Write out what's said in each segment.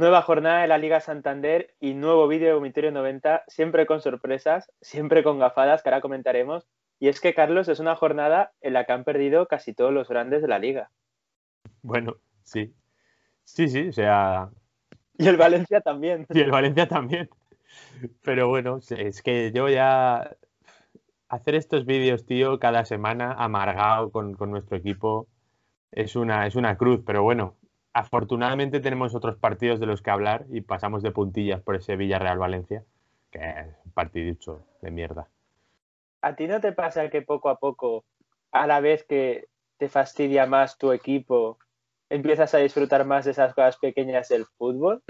Nueva jornada de la Liga Santander y nuevo vídeo de Miterio 90, siempre con sorpresas, siempre con gafadas que ahora comentaremos. Y es que, Carlos, es una jornada en la que han perdido casi todos los grandes de la liga. Bueno, sí. Sí, sí, o sea. Y el Valencia también. Y el Valencia también. Pero bueno, es que yo ya. Hacer estos vídeos, tío, cada semana amargado con, con nuestro equipo es una, es una cruz, pero bueno, afortunadamente tenemos otros partidos de los que hablar y pasamos de puntillas por ese Villarreal-Valencia, que es un partidito de mierda. ¿A ti no te pasa que poco a poco, a la vez que te fastidia más tu equipo, empiezas a disfrutar más de esas cosas pequeñas del fútbol?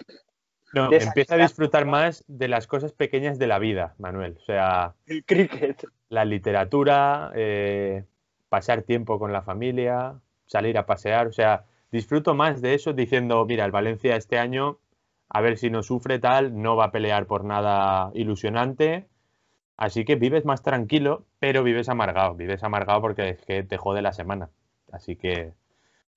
No, empieza a disfrutar más de las cosas pequeñas de la vida, Manuel. O sea, el cricket. La literatura, eh, pasar tiempo con la familia, salir a pasear. O sea, disfruto más de eso diciendo, mira, el Valencia este año, a ver si no sufre tal, no va a pelear por nada ilusionante. Así que vives más tranquilo, pero vives amargado, vives amargado porque es que te jode la semana. Así que...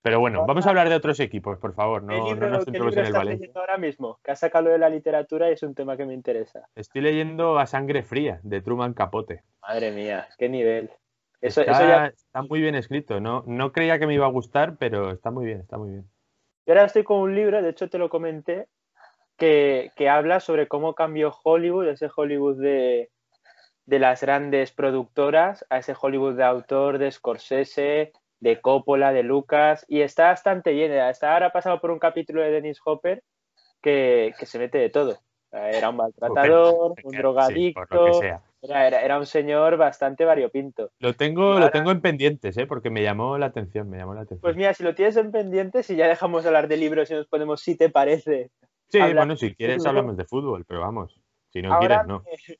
Pero bueno, vamos a hablar de otros equipos, por favor, no, no nos centremos en el Valencia. ahora mismo? Que has sacado de la literatura y es un tema que me interesa. Estoy leyendo A Sangre Fría, de Truman Capote. Madre mía, qué nivel. Eso, está, ya... está, muy bien escrito, no, creía que me iba a gustar, pero está muy bien, está muy bien. Yo ahora estoy con un libro, de hecho te lo comenté, que, habla sobre cómo cambió Hollywood, ese Hollywood de, las grandes productoras, a ese Hollywood de autor, de Scorsese, de Coppola, de Lucas, y está bastante bien. Está ahora pasado por un capítulo de Dennis Hopper que, se mete de todo. Era un maltratador, un drogadicto. Era, un señor bastante variopinto. Lo tengo, lo tengo en pendientes, ¿eh? porque me llamó la atención, me llamó la atención. Pues mira, si lo tienes en pendientes y ya dejamos hablar de libros y nos ponemos si te parece. Sí, bueno, si quieres hablamos de fútbol, pero vamos, si no quieres, no.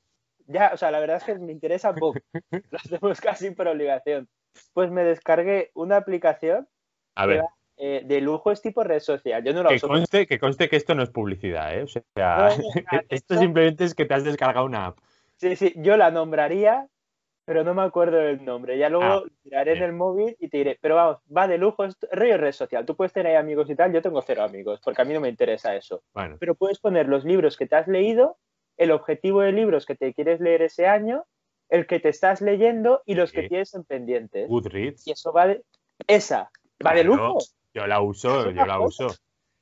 ya, o sea, la verdad es que me interesa poco. lo hacemos casi por obligación. Pues me descargué una aplicación. Eh, de lujo es tipo red social. Yo no que, conste, que conste que esto no es publicidad, ¿eh? O sea, esto, esto simplemente es que te has descargado una app. Sí, yo la nombraría, pero no me acuerdo del nombre. Ya luego lo ah, tiraré en el móvil y te diré, pero vamos, va de lujo, es red social. Tú puedes tener ahí amigos y tal, yo tengo cero amigos, porque a mí no me interesa eso. Bueno. Pero puedes poner los libros que te has leído, el objetivo de libros que te quieres leer ese año, el que te estás leyendo y los que tienes en pendientes. Goodreads. Y eso va de... Esa, va de lujo. Yo la uso, yo la uso.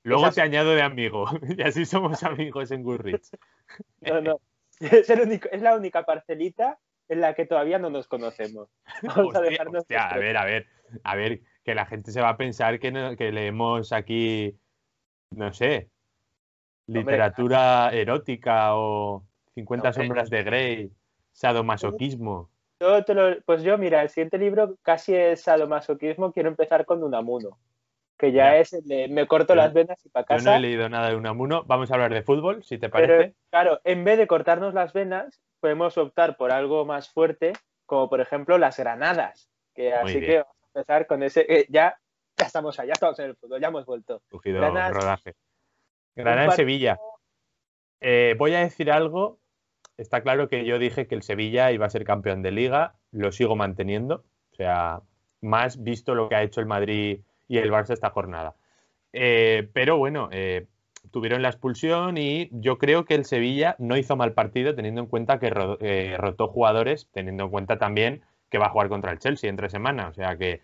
Luego te añado de amigo y así somos amigos en Goodreads. no, no. Es, la única parcelita en la que todavía no nos conocemos. Vamos a dejarnos. a ver, a ver, a ver, que la gente se va a pensar que, leemos aquí, no sé, literatura erótica o 50 sombras de Grey, sadomasoquismo. pues yo, mira, el siguiente libro casi es sadomasoquismo, quiero empezar con Unamuno que ya, es el de me corto las venas y para casa. Yo no he leído nada de Unamuno, vamos a hablar de fútbol, si te parece. claro, en vez de cortarnos las venas, podemos optar por algo más fuerte, como por ejemplo las granadas, que así que vamos a empezar con ese, eh, ya, ya estamos allá, estamos en el fútbol, ya hemos vuelto. Fugido rodaje. Granada en Sevilla. Eh, voy a decir algo, está claro que yo dije que el Sevilla iba a ser campeón de liga, lo sigo manteniendo, o sea, más visto lo que ha hecho el Madrid y el Barça esta jornada. Eh, pero bueno, eh, tuvieron la expulsión y yo creo que el Sevilla no hizo mal partido teniendo en cuenta que eh, rotó jugadores, teniendo en cuenta también que va a jugar contra el Chelsea entre semana. O sea que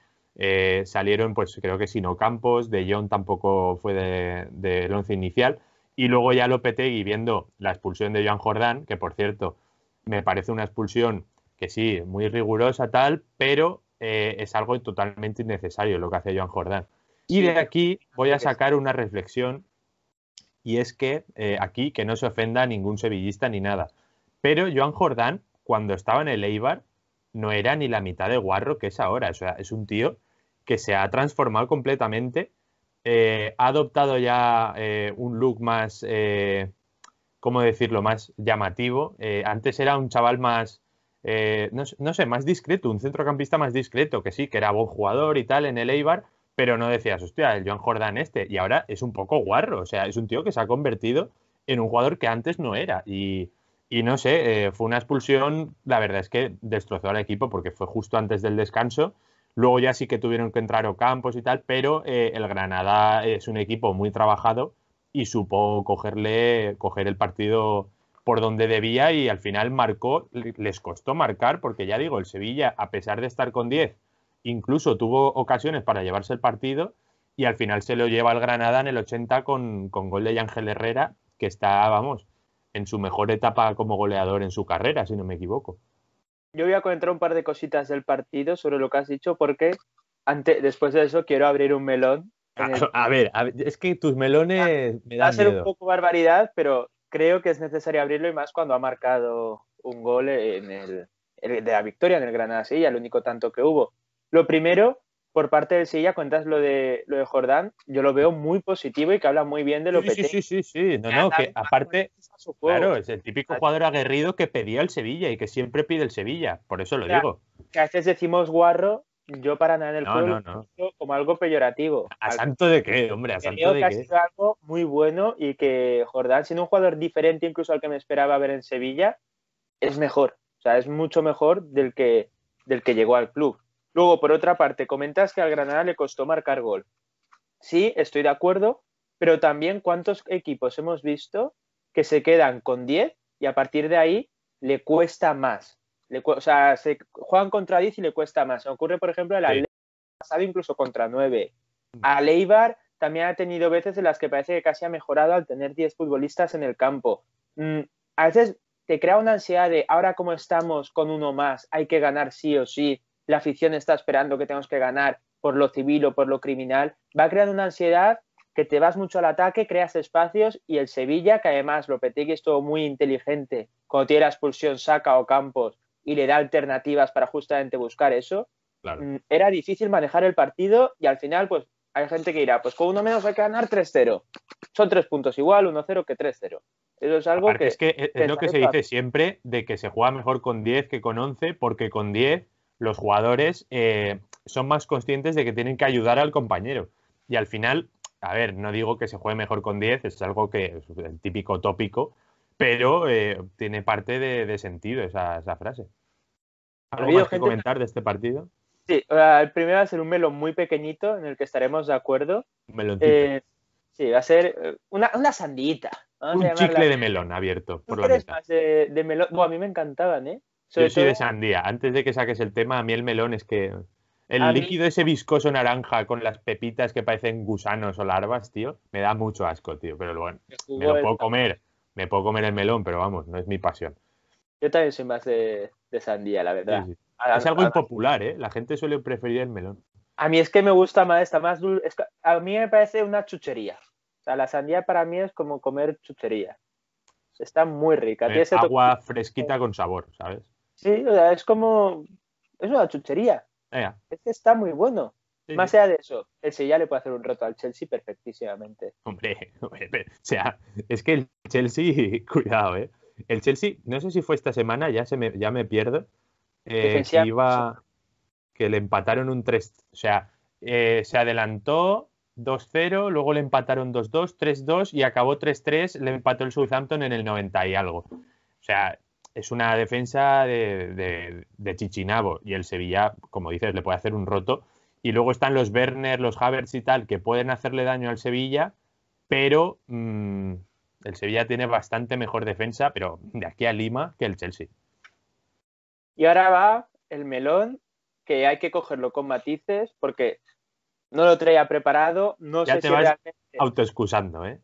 salieron, pues creo que Sino Campos, De Jong tampoco fue del de, once inicial. Y luego ya Lopetegui viendo la expulsión de Joan Jordán, que por cierto me parece una expulsión que sí, muy rigurosa tal, pero eh, es algo totalmente innecesario lo que hace Joan Jordán. Y de aquí voy a sacar una reflexión y es que eh, aquí que no se ofenda a ningún sevillista ni nada. Pero Joan Jordán, cuando estaba en el Eibar, no era ni la mitad de guarro que es ahora. O sea, es un tío que se ha transformado completamente, eh, ha adoptado ya un look más, ¿cómo decirlo?, más llamativo. antes era un chaval más, eh, no, sé, más discreto, un centrocampista más discreto, que sí, que era buen jugador y tal en el Eibar, pero no decías, hostia, el Joan Jordán este, y ahora es un poco guarro, o sea, es un tío que se ha convertido en un jugador que antes no era, y, no sé, eh, fue una expulsión, la verdad es que destrozó al equipo porque fue justo antes del descanso, luego ya sí que tuvieron que entrar Ocampos y tal, pero eh, el Granada es un equipo muy trabajado y supo cogerle, coger el partido por donde debía y al final marcó, les costó marcar porque ya digo, el Sevilla, a pesar de estar con 10, incluso tuvo ocasiones para llevarse el partido y al final se lo lleva al Granada en el 80 con, gol de Ángel Herrera, que está, vamos, en su mejor etapa como goleador en su carrera, si no me equivoco. Yo voy a comentar un par de cositas del partido sobre lo que has dicho porque antes, después de eso quiero abrir un melón. A, ver, es que tus melones me dan Va a ser un poco barbaridad, pero creo que es necesario abrirlo y más cuando ha marcado un gol en el, de la victoria en el Granada silla el único tanto que hubo. Lo primero, por parte del Sevilla, cuentas lo de lo de Jordán, yo lo veo muy positivo y que habla muy bien de lo que sí, sí, sí, sí, no, no, que aparte, claro, es el típico jugador aguerrido que pedía el Sevilla y que siempre pide el Sevilla, por eso lo digo. Que a veces decimos guarro yo para nada en el club lo como algo peyorativo. ¿A santo de qué, hombre? ¿A santo de ha sido algo muy bueno y que Jordán, siendo un jugador diferente incluso al que me esperaba ver en Sevilla, es mejor. O sea, es mucho mejor del que, del que llegó al club. Luego, por otra parte, comentas que al Granada le costó marcar gol. Sí, estoy de acuerdo, pero también cuántos equipos hemos visto que se quedan con 10 y a partir de ahí le cuesta más o sea, se juegan contra 10 y le cuesta más. Ocurre, por ejemplo, el sí. Atlético pasado incluso contra 9. Mm. A Leibar también ha tenido veces en las que parece que casi ha mejorado al tener 10 futbolistas en el campo. Mm, a veces te crea una ansiedad de ahora como estamos con uno más, hay que ganar sí o sí, la afición está esperando que tengamos que ganar por lo civil o por lo criminal. Va creando una ansiedad que te vas mucho al ataque, creas espacios y el Sevilla, que además Lopetegui todo muy inteligente, cuando tiene la expulsión saca o Campos, y le da alternativas para justamente buscar eso, mm, era difícil manejar el partido y al final, pues hay gente que dirá, pues con uno menos hay que ganar 3-0. Son tres puntos igual, 1-0 que 3-0. Eso es algo que. Es, que lo que se dice siempre de que se juega mejor con 10 que con 11, porque con 10 los jugadores eh, son más conscientes de que tienen que ayudar al compañero. Y al final, a ver, no digo que se juegue mejor con 10, es algo que es el típico tópico, pero eh, tiene parte de, sentido esa frase. ¿Algo más que comentar de este partido? Sí, el primero va a ser un melón muy pequeñito en el que estaremos de acuerdo. Un meloncito. Eh, sí, va a ser eh, una, sandita. un chicle de melón abierto por la mitad. Más de, melón? a mí me encantaban, ¿eh? Yo soy de sandía. Antes de que saques el tema, a mí el melón es que... El líquido ese viscoso naranja con las pepitas que parecen gusanos o larvas, tío, me da mucho asco, tío. Pero bueno, me lo puedo comer. Me puedo comer el melón, pero vamos, no es mi pasión. Yo también soy más de, sandía, la verdad. Es algo impopular, ¿eh? La gente suele preferir el melón. A mí es que me gusta más, está más dulce. a mí me parece una chuchería. O sea, la sandía para mí es como comer chuchería. Está muy rica. Tiene agua fresquita con sabor, ¿sabes? Sí, o sea, es como. Es una chuchería. Es que está muy bueno. más allá de eso, el ya le puede hacer un rato al Chelsea perfectísimamente. Hombre, hombre o sea, es que el Chelsea, cuidado, ¿eh? El Chelsea, no sé si fue esta semana, ya, se me, ya me pierdo. Eh, que iba. Que le empataron un 3. O sea, eh, se adelantó 2-0, luego le empataron 2-2, 3-2 y acabó 3-3. Le empató el Southampton en el 90 y algo. O sea, es una defensa de, Chichinabo. Y el Sevilla, como dices, le puede hacer un roto. Y luego están los Werner, los Havertz y tal, que pueden hacerle daño al Sevilla, pero. Mm, el Sevilla tiene bastante mejor defensa, pero de aquí a Lima que el Chelsea. Y ahora va el melón, que hay que cogerlo con matices, porque no lo traía preparado, no ya sé autoexcusando, ¿eh?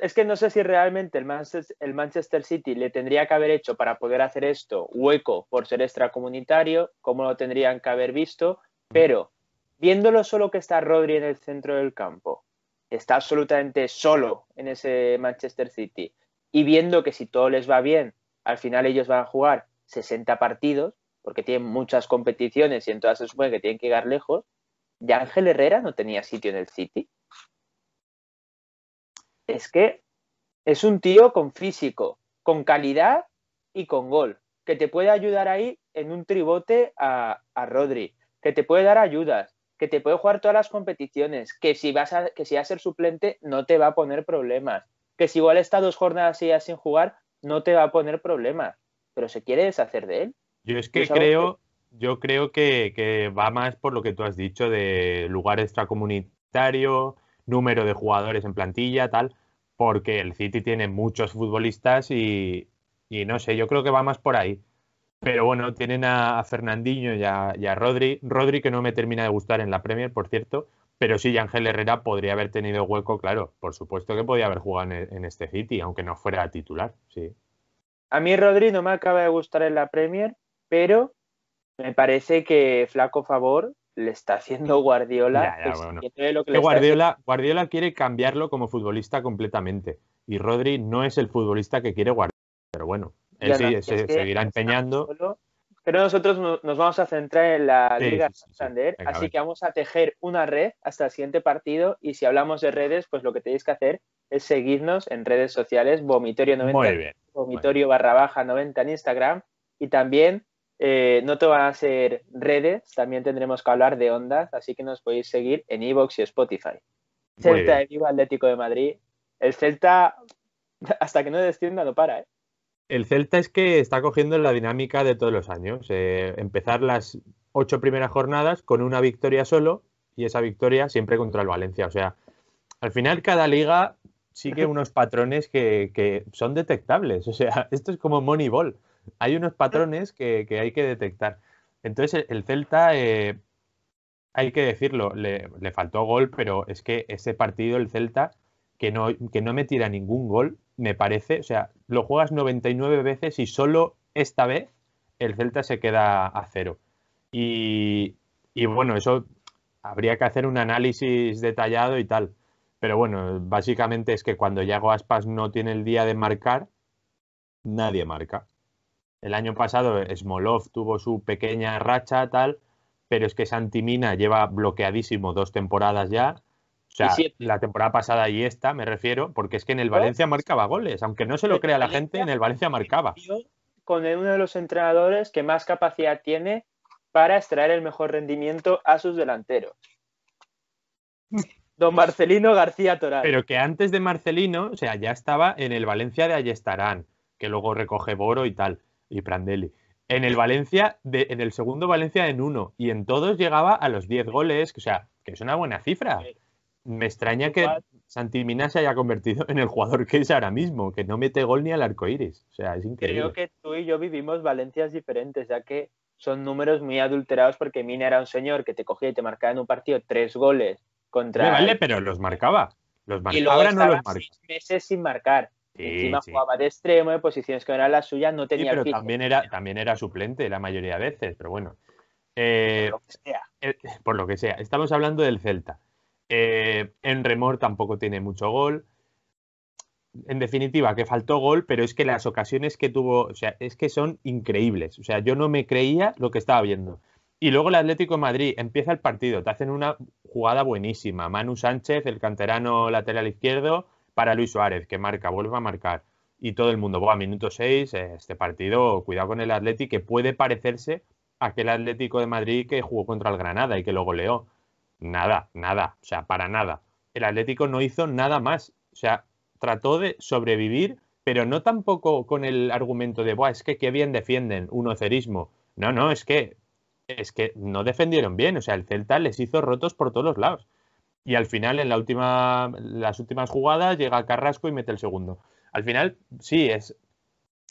es que no sé si realmente el Manchester, el Manchester, City le tendría que haber hecho para poder hacer esto hueco por ser extracomunitario, como lo tendrían que haber visto, pero viéndolo solo que está Rodri en el centro del campo, está absolutamente solo en ese Manchester City y viendo que si todo les va bien, al final ellos van a jugar 60 partidos, porque tienen muchas competiciones y en todas se supone que tienen que llegar lejos, ya Ángel Herrera no tenía sitio en el City. Es que es un tío con físico, con calidad y con gol, que te puede ayudar ahí en un tribote a, a Rodri, que te puede dar ayudas, que te puede jugar todas las competiciones, que si vas a, que si vas a ser suplente no te va a poner problemas, que si igual está dos jornadas ya sin jugar no te va a poner problemas, pero se quiere deshacer de él. Yo es que creo, que... yo creo que, que, va más por lo que tú has dicho de lugar extracomunitario, número de jugadores en plantilla, tal, porque el City tiene muchos futbolistas y, y no sé, yo creo que va más por ahí. Pero bueno, tienen a, Fernandinho y a, Rodri. Rodri que no me termina de gustar en la Premier, por cierto. Pero sí, Ángel Herrera podría haber tenido hueco, claro. Por supuesto que podía haber jugado en, e, este City, aunque no fuera titular, sí. A mí Rodri no me acaba de gustar en la Premier, pero me parece que flaco favor le está haciendo Guardiola. Guardiola, Guardiola quiere cambiarlo como futbolista completamente. Y Rodri no es el futbolista que quiere Guardiola. Pero bueno, seguirá empeñando. pero nosotros nos vamos a centrar en la Liga Santander, así que vamos a tejer una red hasta el siguiente partido y si hablamos de redes, pues lo que tenéis que hacer es seguirnos en redes sociales, vomitorio 90, vomitorio barra baja 90 en Instagram y también eh, no te van a ser redes, también tendremos que hablar de ondas, así que nos podéis seguir en Evox y Spotify. Celta de Viva Atlético de Madrid. El Celta, hasta que no descienda, no para, ¿eh? el Celta es que está cogiendo la dinámica de todos los años. Eh, empezar las ocho primeras jornadas con una victoria solo y esa victoria siempre contra el Valencia. O sea, al final cada liga sigue unos patrones que, son detectables. O sea, esto es como Moneyball. Hay unos patrones que, hay que detectar. Entonces el Celta, eh, hay que decirlo, le, faltó gol, pero es que ese partido el Celta, que no, que no ningún gol, me parece, o sea, lo juegas 99 veces y solo esta vez el Celta se queda a cero. Y, bueno, eso habría que hacer un análisis detallado y tal. Pero bueno, básicamente es que cuando Yago Aspas no tiene el día de marcar, nadie marca. El año pasado Smolov tuvo su pequeña racha, tal, pero es que Santimina lleva bloqueadísimo dos temporadas ya. O sea, la temporada pasada y esta, me refiero, porque es que en el Valencia marcaba goles. Aunque no se lo crea la gente, en el Valencia marcaba. Con uno de los entrenadores que más capacidad tiene para extraer el mejor rendimiento a sus delanteros. Don Marcelino García Toral. Pero que antes de Marcelino, o sea, ya estaba en el Valencia de Ayestarán, que luego recoge Boro y tal, y Prandelli. En el Valencia, en el segundo Valencia en uno, y en todos llegaba a los 10 goles, o sea, que es una buena cifra. Me extraña que Mina se haya convertido en el jugador que es ahora mismo, que no mete gol ni al arco iris. O sea, es increíble. Creo que tú y yo vivimos Valencias diferentes, ya que son números muy adulterados porque Mina era un señor que te cogía y te marcaba en un partido tres goles contra. Me vale, pero los marcaba. Los marcaba. Y ahora no los marca. meses sin marcar. Encima jugaba de extremo, de posiciones que no eran las suyas, no tenía. pero también era, también era suplente la mayoría de veces, pero bueno. por eh, eh, lo que sea. Estamos hablando del Celta. Eh, en remor tampoco tiene mucho gol. En definitiva, que faltó gol, pero es que las ocasiones que tuvo, o sea, es que son increíbles. O sea, yo no me creía lo que estaba viendo. Y luego el Atlético de Madrid empieza el partido, te hacen una jugada buenísima. Manu Sánchez, el canterano lateral izquierdo, para Luis Suárez, que marca, vuelve a marcar. Y todo el mundo, a minuto 6, eh, este partido, cuidado con el Atlético, que puede parecerse a aquel Atlético de Madrid que jugó contra el Granada y que lo goleó. Nada, nada, o sea, para nada. El Atlético no hizo nada más, o sea, trató de sobrevivir, pero no tampoco con el argumento de, Buah, es que qué bien defienden, un ocerismo, No, no, es que, es que no defendieron bien, o sea, el Celta les hizo rotos por todos los lados. Y al final, en la última, las últimas jugadas, llega Carrasco y mete el segundo. Al final, sí, es,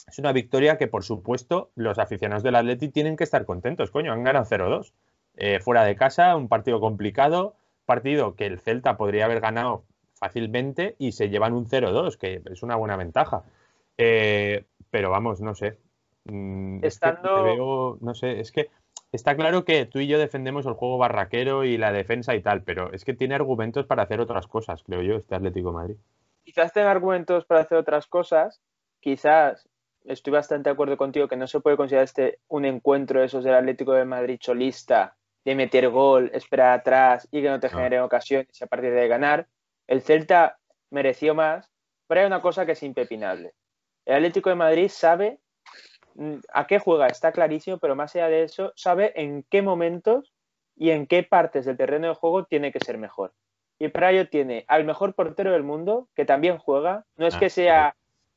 es una victoria que, por supuesto, los aficionados del Atleti tienen que estar contentos, coño, han ganado 0-2. Eh, fuera de casa, un partido complicado, partido que el Celta podría haber ganado fácilmente y se llevan un 0-2, que es una buena ventaja. Eh, pero vamos, no sé. Mm, Estando... no sé, es que está claro que tú y yo defendemos el juego barraquero y la defensa y tal, pero es que tiene argumentos para hacer otras cosas, creo yo, este Atlético de Madrid. Quizás tenga argumentos para hacer otras cosas, quizás estoy bastante de acuerdo contigo que no se puede considerar este un encuentro de esos del Atlético de Madrid cholista de meter gol, esperar atrás y que no te generen ocasiones a partir de ganar. El Celta mereció más, pero hay una cosa que es impepinable. El Atlético de Madrid sabe mm, a qué juega, está clarísimo, pero más allá de eso, sabe en qué momentos y en qué partes del terreno de juego tiene que ser mejor. Y para ello tiene al mejor portero del mundo, que también juega. No es ah, que sea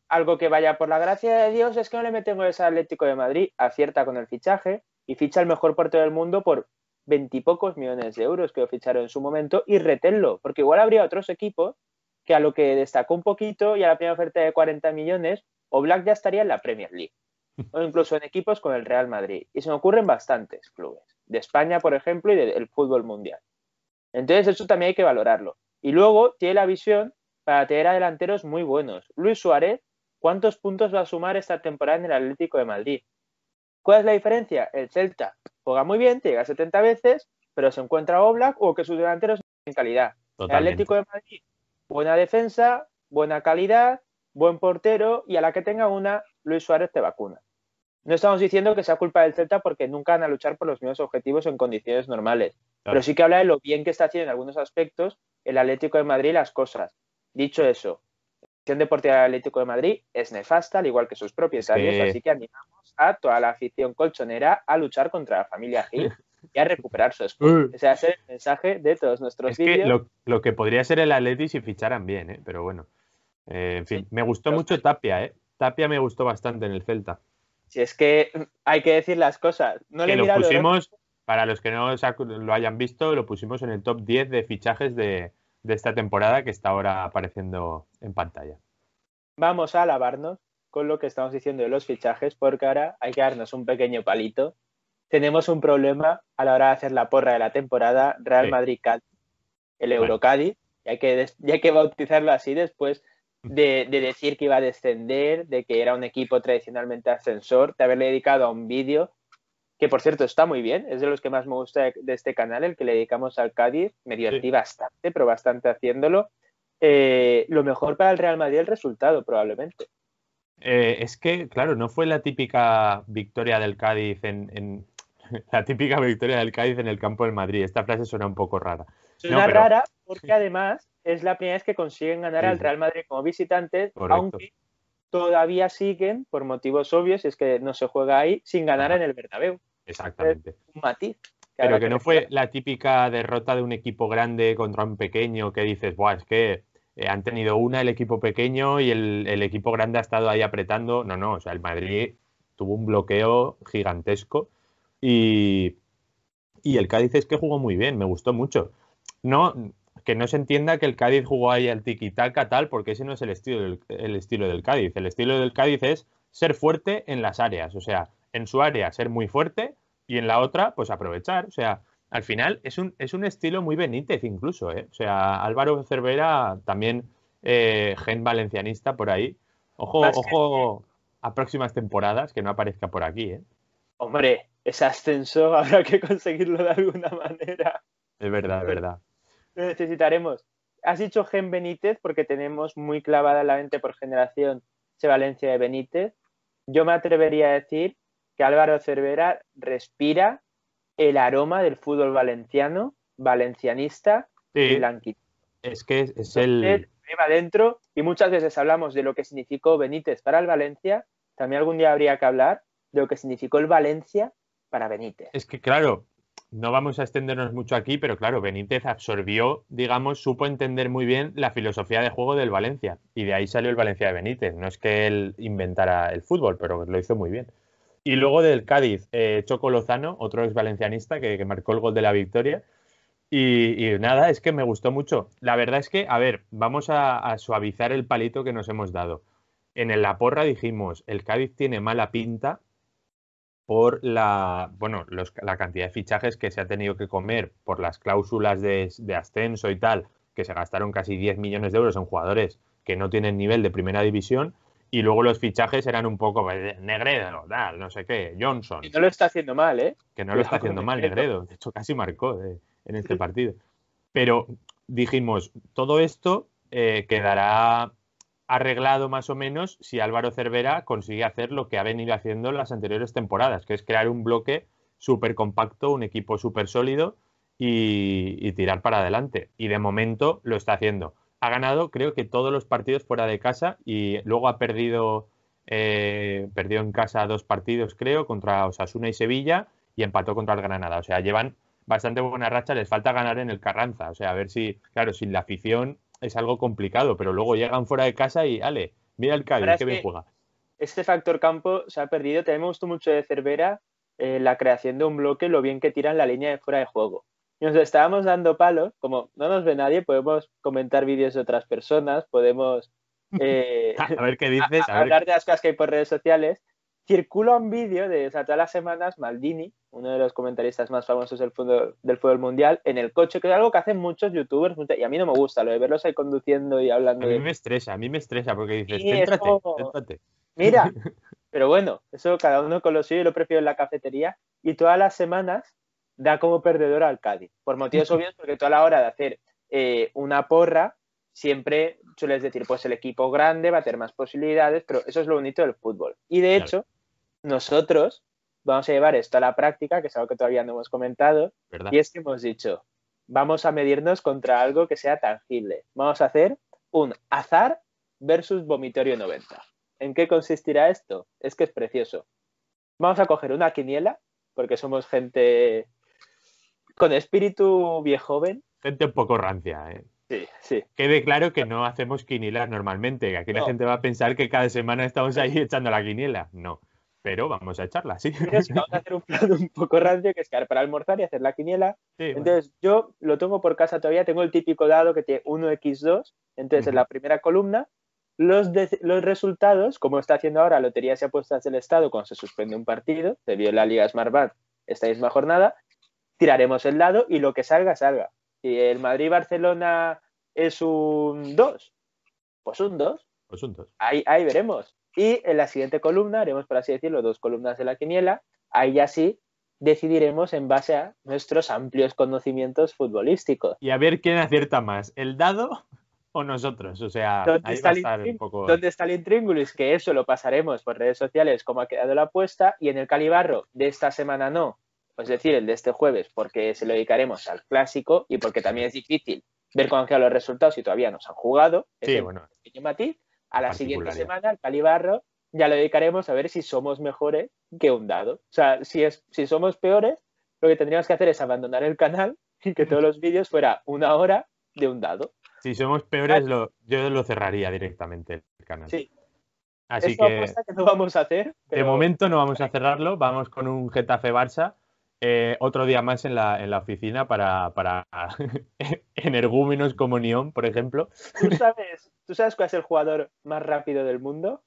algo que vaya por la gracia de Dios, es que no le meten ese al Atlético de Madrid, acierta con el fichaje y ficha al mejor portero del mundo por veintipocos millones de euros que ficharon en su momento y retenlo, porque igual habría otros equipos que a lo que destacó un poquito y a la primera oferta de 40 millones, o Black ya estaría en la Premier League, o incluso en equipos con el Real Madrid. Y se me ocurren bastantes clubes, de España, por ejemplo, y del fútbol mundial. Entonces eso también hay que valorarlo. Y luego tiene la visión para tener adelanteros delanteros muy buenos. Luis Suárez, ¿cuántos puntos va a sumar esta temporada en el Atlético de Madrid? ¿Cuál es la diferencia? El Celta juega muy bien, te llega 70 veces, pero se encuentra Oblak o que sus delanteros en calidad. El Atlético de Madrid, buena defensa, buena calidad, buen portero y a la que tenga una, Luis Suárez te vacuna. No estamos diciendo que sea culpa del Celta porque nunca van a luchar por los mismos objetivos en condiciones normales, pero sí que habla de lo bien que está haciendo en algunos aspectos el Atlético de Madrid las cosas. Dicho eso, Deportiva del Atlético de Madrid es nefasta, al igual que sus propias sí. así que animamos a toda la afición colchonera a luchar contra la familia Gil y a recuperar su escudo. Ese va a ser el mensaje de todos nuestros es lo, que podría ser el Atleti si ficharan bien, ¿eh? pero bueno. Eh, en fin, me gustó mucho Tapia, ¿eh? Tapia me gustó bastante en el Celta. Si es que hay que decir las cosas. No que lo pusimos, para los que no lo hayan visto, lo pusimos en el top 10 de fichajes de, de esta temporada que está ahora apareciendo en pantalla. Vamos a alabarnos con lo que estamos diciendo de los fichajes, porque ahora hay que darnos un pequeño palito. Tenemos un problema a la hora de hacer la porra de la temporada Real Madrid-Cádiz, el Eurocádiz, ya que, que bautizarlo así después mm. de, de, decir que iba a descender, de que era un equipo tradicionalmente ascensor, de haberle dedicado a un vídeo que por cierto está muy bien, es de los que más me gusta de, este canal, el que le dedicamos al Cádiz, me divertí bastante, pero bastante haciéndolo. Eh, lo mejor para el Real Madrid el resultado, probablemente. Eh, es que, claro, no fue la típica victoria del Cádiz en, la típica victoria del Cádiz en el campo del Madrid. Esta frase suena un poco rara. Suena rara porque además es la primera vez que consiguen ganar al Real Madrid como visitantes, aunque todavía siguen, por motivos obvios, y es que no se juega ahí, sin ganar en el Bernabéu. Exactamente. un matiz. Pero que no fue la típica derrota de un equipo grande contra un pequeño que dices, es que eh, han tenido una el equipo pequeño y el, equipo grande ha estado ahí apretando. No, no, o sea, el Madrid tuvo un bloqueo gigantesco y, y el Cádiz es que jugó muy bien, me gustó mucho. No, que no se entienda que el Cádiz jugó ahí al tiki-taka tal, porque ese no es el estilo, del, el estilo del Cádiz. El estilo del Cádiz es ser fuerte en las áreas, o sea, en su área ser muy fuerte y en la otra, pues aprovechar. O sea, al final es un, es un estilo muy Benítez incluso. ¿eh? O sea, Álvaro Cervera también, eh, gen valencianista por ahí. Ojo, ojo a próximas temporadas que no aparezca por aquí. ¿eh? Hombre, ese ascenso habrá que conseguirlo de alguna manera. Es verdad, es verdad. Lo necesitaremos. Has dicho Gen Benítez porque tenemos muy clavada la mente por generación se Valencia de Benítez. Yo me atrevería a decir que Álvaro Cervera respira el aroma del fútbol valenciano, valencianista y blanquito. Es que es el... Él dentro y muchas veces hablamos de lo que significó Benítez para el Valencia, también algún día habría que hablar de lo que significó el Valencia para Benítez. Es que claro, no vamos a extendernos mucho aquí, pero claro, Benítez absorbió, digamos, supo entender muy bien la filosofía de juego del Valencia y de ahí salió el Valencia de Benítez. No es que él inventara el fútbol, pero lo hizo muy bien. Y luego del Cádiz, eh, Choco Lozano, otro ex valencianista que, marcó el gol de la victoria. Y, nada, es que me gustó mucho. La verdad es que, a ver, vamos a, suavizar el palito que nos hemos dado. En el la porra dijimos, el Cádiz tiene mala pinta por la, bueno, la cantidad de fichajes que se ha tenido que comer por las cláusulas de, de ascenso y tal, que se gastaron casi 10 millones de euros en jugadores que no tienen nivel de primera división y luego los fichajes eran un poco Negredo, no sé qué, Johnson. Que no lo está haciendo mal, ¿eh? Que no lo está haciendo mal Negredo, de hecho casi marcó eh, en este partido. Pero dijimos, todo esto eh, quedará arreglado más o menos si Álvaro Cervera consigue hacer lo que ha venido haciendo en las anteriores temporadas, que es crear un bloque súper compacto, un equipo súper sólido y, y tirar para adelante. Y de momento lo está haciendo ha ganado creo que todos los partidos fuera de casa y luego ha perdido, eh, perdió en casa dos partidos creo, contra Osasuna y Sevilla y empató contra el Granada. O sea, llevan bastante buena racha, les falta ganar en el Carranza. O sea, a ver si, claro, sin la afición es algo complicado, pero luego llegan fuera de casa y, ale, mira el Cádiz, qué bien juega. Este factor campo se ha perdido. También mucho de Cervera eh, la creación de un bloque, lo bien que tiran la línea de fuera de juego nos estábamos dando palos, como no nos ve nadie, podemos comentar vídeos de otras personas, podemos eh, a ver qué dices. A, hablar de las cosas que hay por redes sociales. Circula un vídeo de todas las semanas, Maldini, uno de los comentaristas más famosos del fútbol, mundial, en el coche, que es algo que hacen muchos youtubers, y a mí no me gusta lo de verlos ahí conduciendo y hablando. A mí me estresa, a mí me estresa porque dices, céntrate. Mira, pero bueno, eso cada uno con lo suyo, lo prefiero en la cafetería, y todas las semanas da como perdedor al Cádiz. Por motivos obvios, porque toda la hora de hacer eh, una porra, siempre sueles decir, pues el equipo grande va a tener más posibilidades, pero eso es lo bonito del fútbol. Y de hecho, nosotros vamos a llevar esto a la práctica, que es algo que todavía no hemos comentado, y es que hemos dicho, vamos a medirnos contra algo que sea tangible. Vamos a hacer un azar versus vomitorio 90. ¿En qué consistirá esto? Es que es precioso. Vamos a coger una quiniela, porque somos gente con espíritu viejoven. Gente un poco rancia, ¿eh? Sí, sí. Quede claro que no hacemos quinielas normalmente. Aquí la gente va a pensar que cada semana estamos ahí echando la quiniela. No. Pero vamos a echarla, sí. vamos a hacer un plato un poco rancio que es quedar para almorzar y hacer la quiniela. entonces, yo lo tengo por casa todavía. Tengo el típico dado que tiene 1x2. Entonces, en la primera columna, los, los resultados, como está haciendo ahora Loterías y Apuestas del Estado cuando se suspende un partido, se vio la Liga Smartbat esta misma jornada, tiraremos el dado y lo que salga, salga. Si el Madrid-Barcelona es un 2, pues un 2. Pues un 2. Ahí, ahí veremos. Y en la siguiente columna haremos, por así decirlo, dos columnas de la quiniela. Ahí así decidiremos en base a nuestros amplios conocimientos futbolísticos. Y a ver quién acierta más, el dado o nosotros. O sea, ¿Dónde, está, el estar un ¿Dónde está el intríngulis? Que eso lo pasaremos por redes sociales, como ha quedado la apuesta. Y en el Calibarro de esta semana no, es decir, el de este jueves, porque se lo dedicaremos al clásico y porque también es difícil ver con qué los resultados y todavía no han jugado. Sí, bueno. Matiz. A la siguiente semana, al Calibarro, ya lo dedicaremos a ver si somos mejores que un dado. O sea, si, es, si somos peores, lo que tendríamos que hacer es abandonar el canal y que todos los vídeos fuera una hora de un dado. Si somos peores, ah. lo, yo lo cerraría directamente el canal. Sí. Así que, que no vamos a hacer. De momento no vamos a cerrarlo. Vamos con un Getafe Barça eh, otro día más en la, oficina para, para energúmenos como Neon, por ejemplo. ¿Tú sabes, ¿Tú sabes cuál es el jugador más rápido del mundo?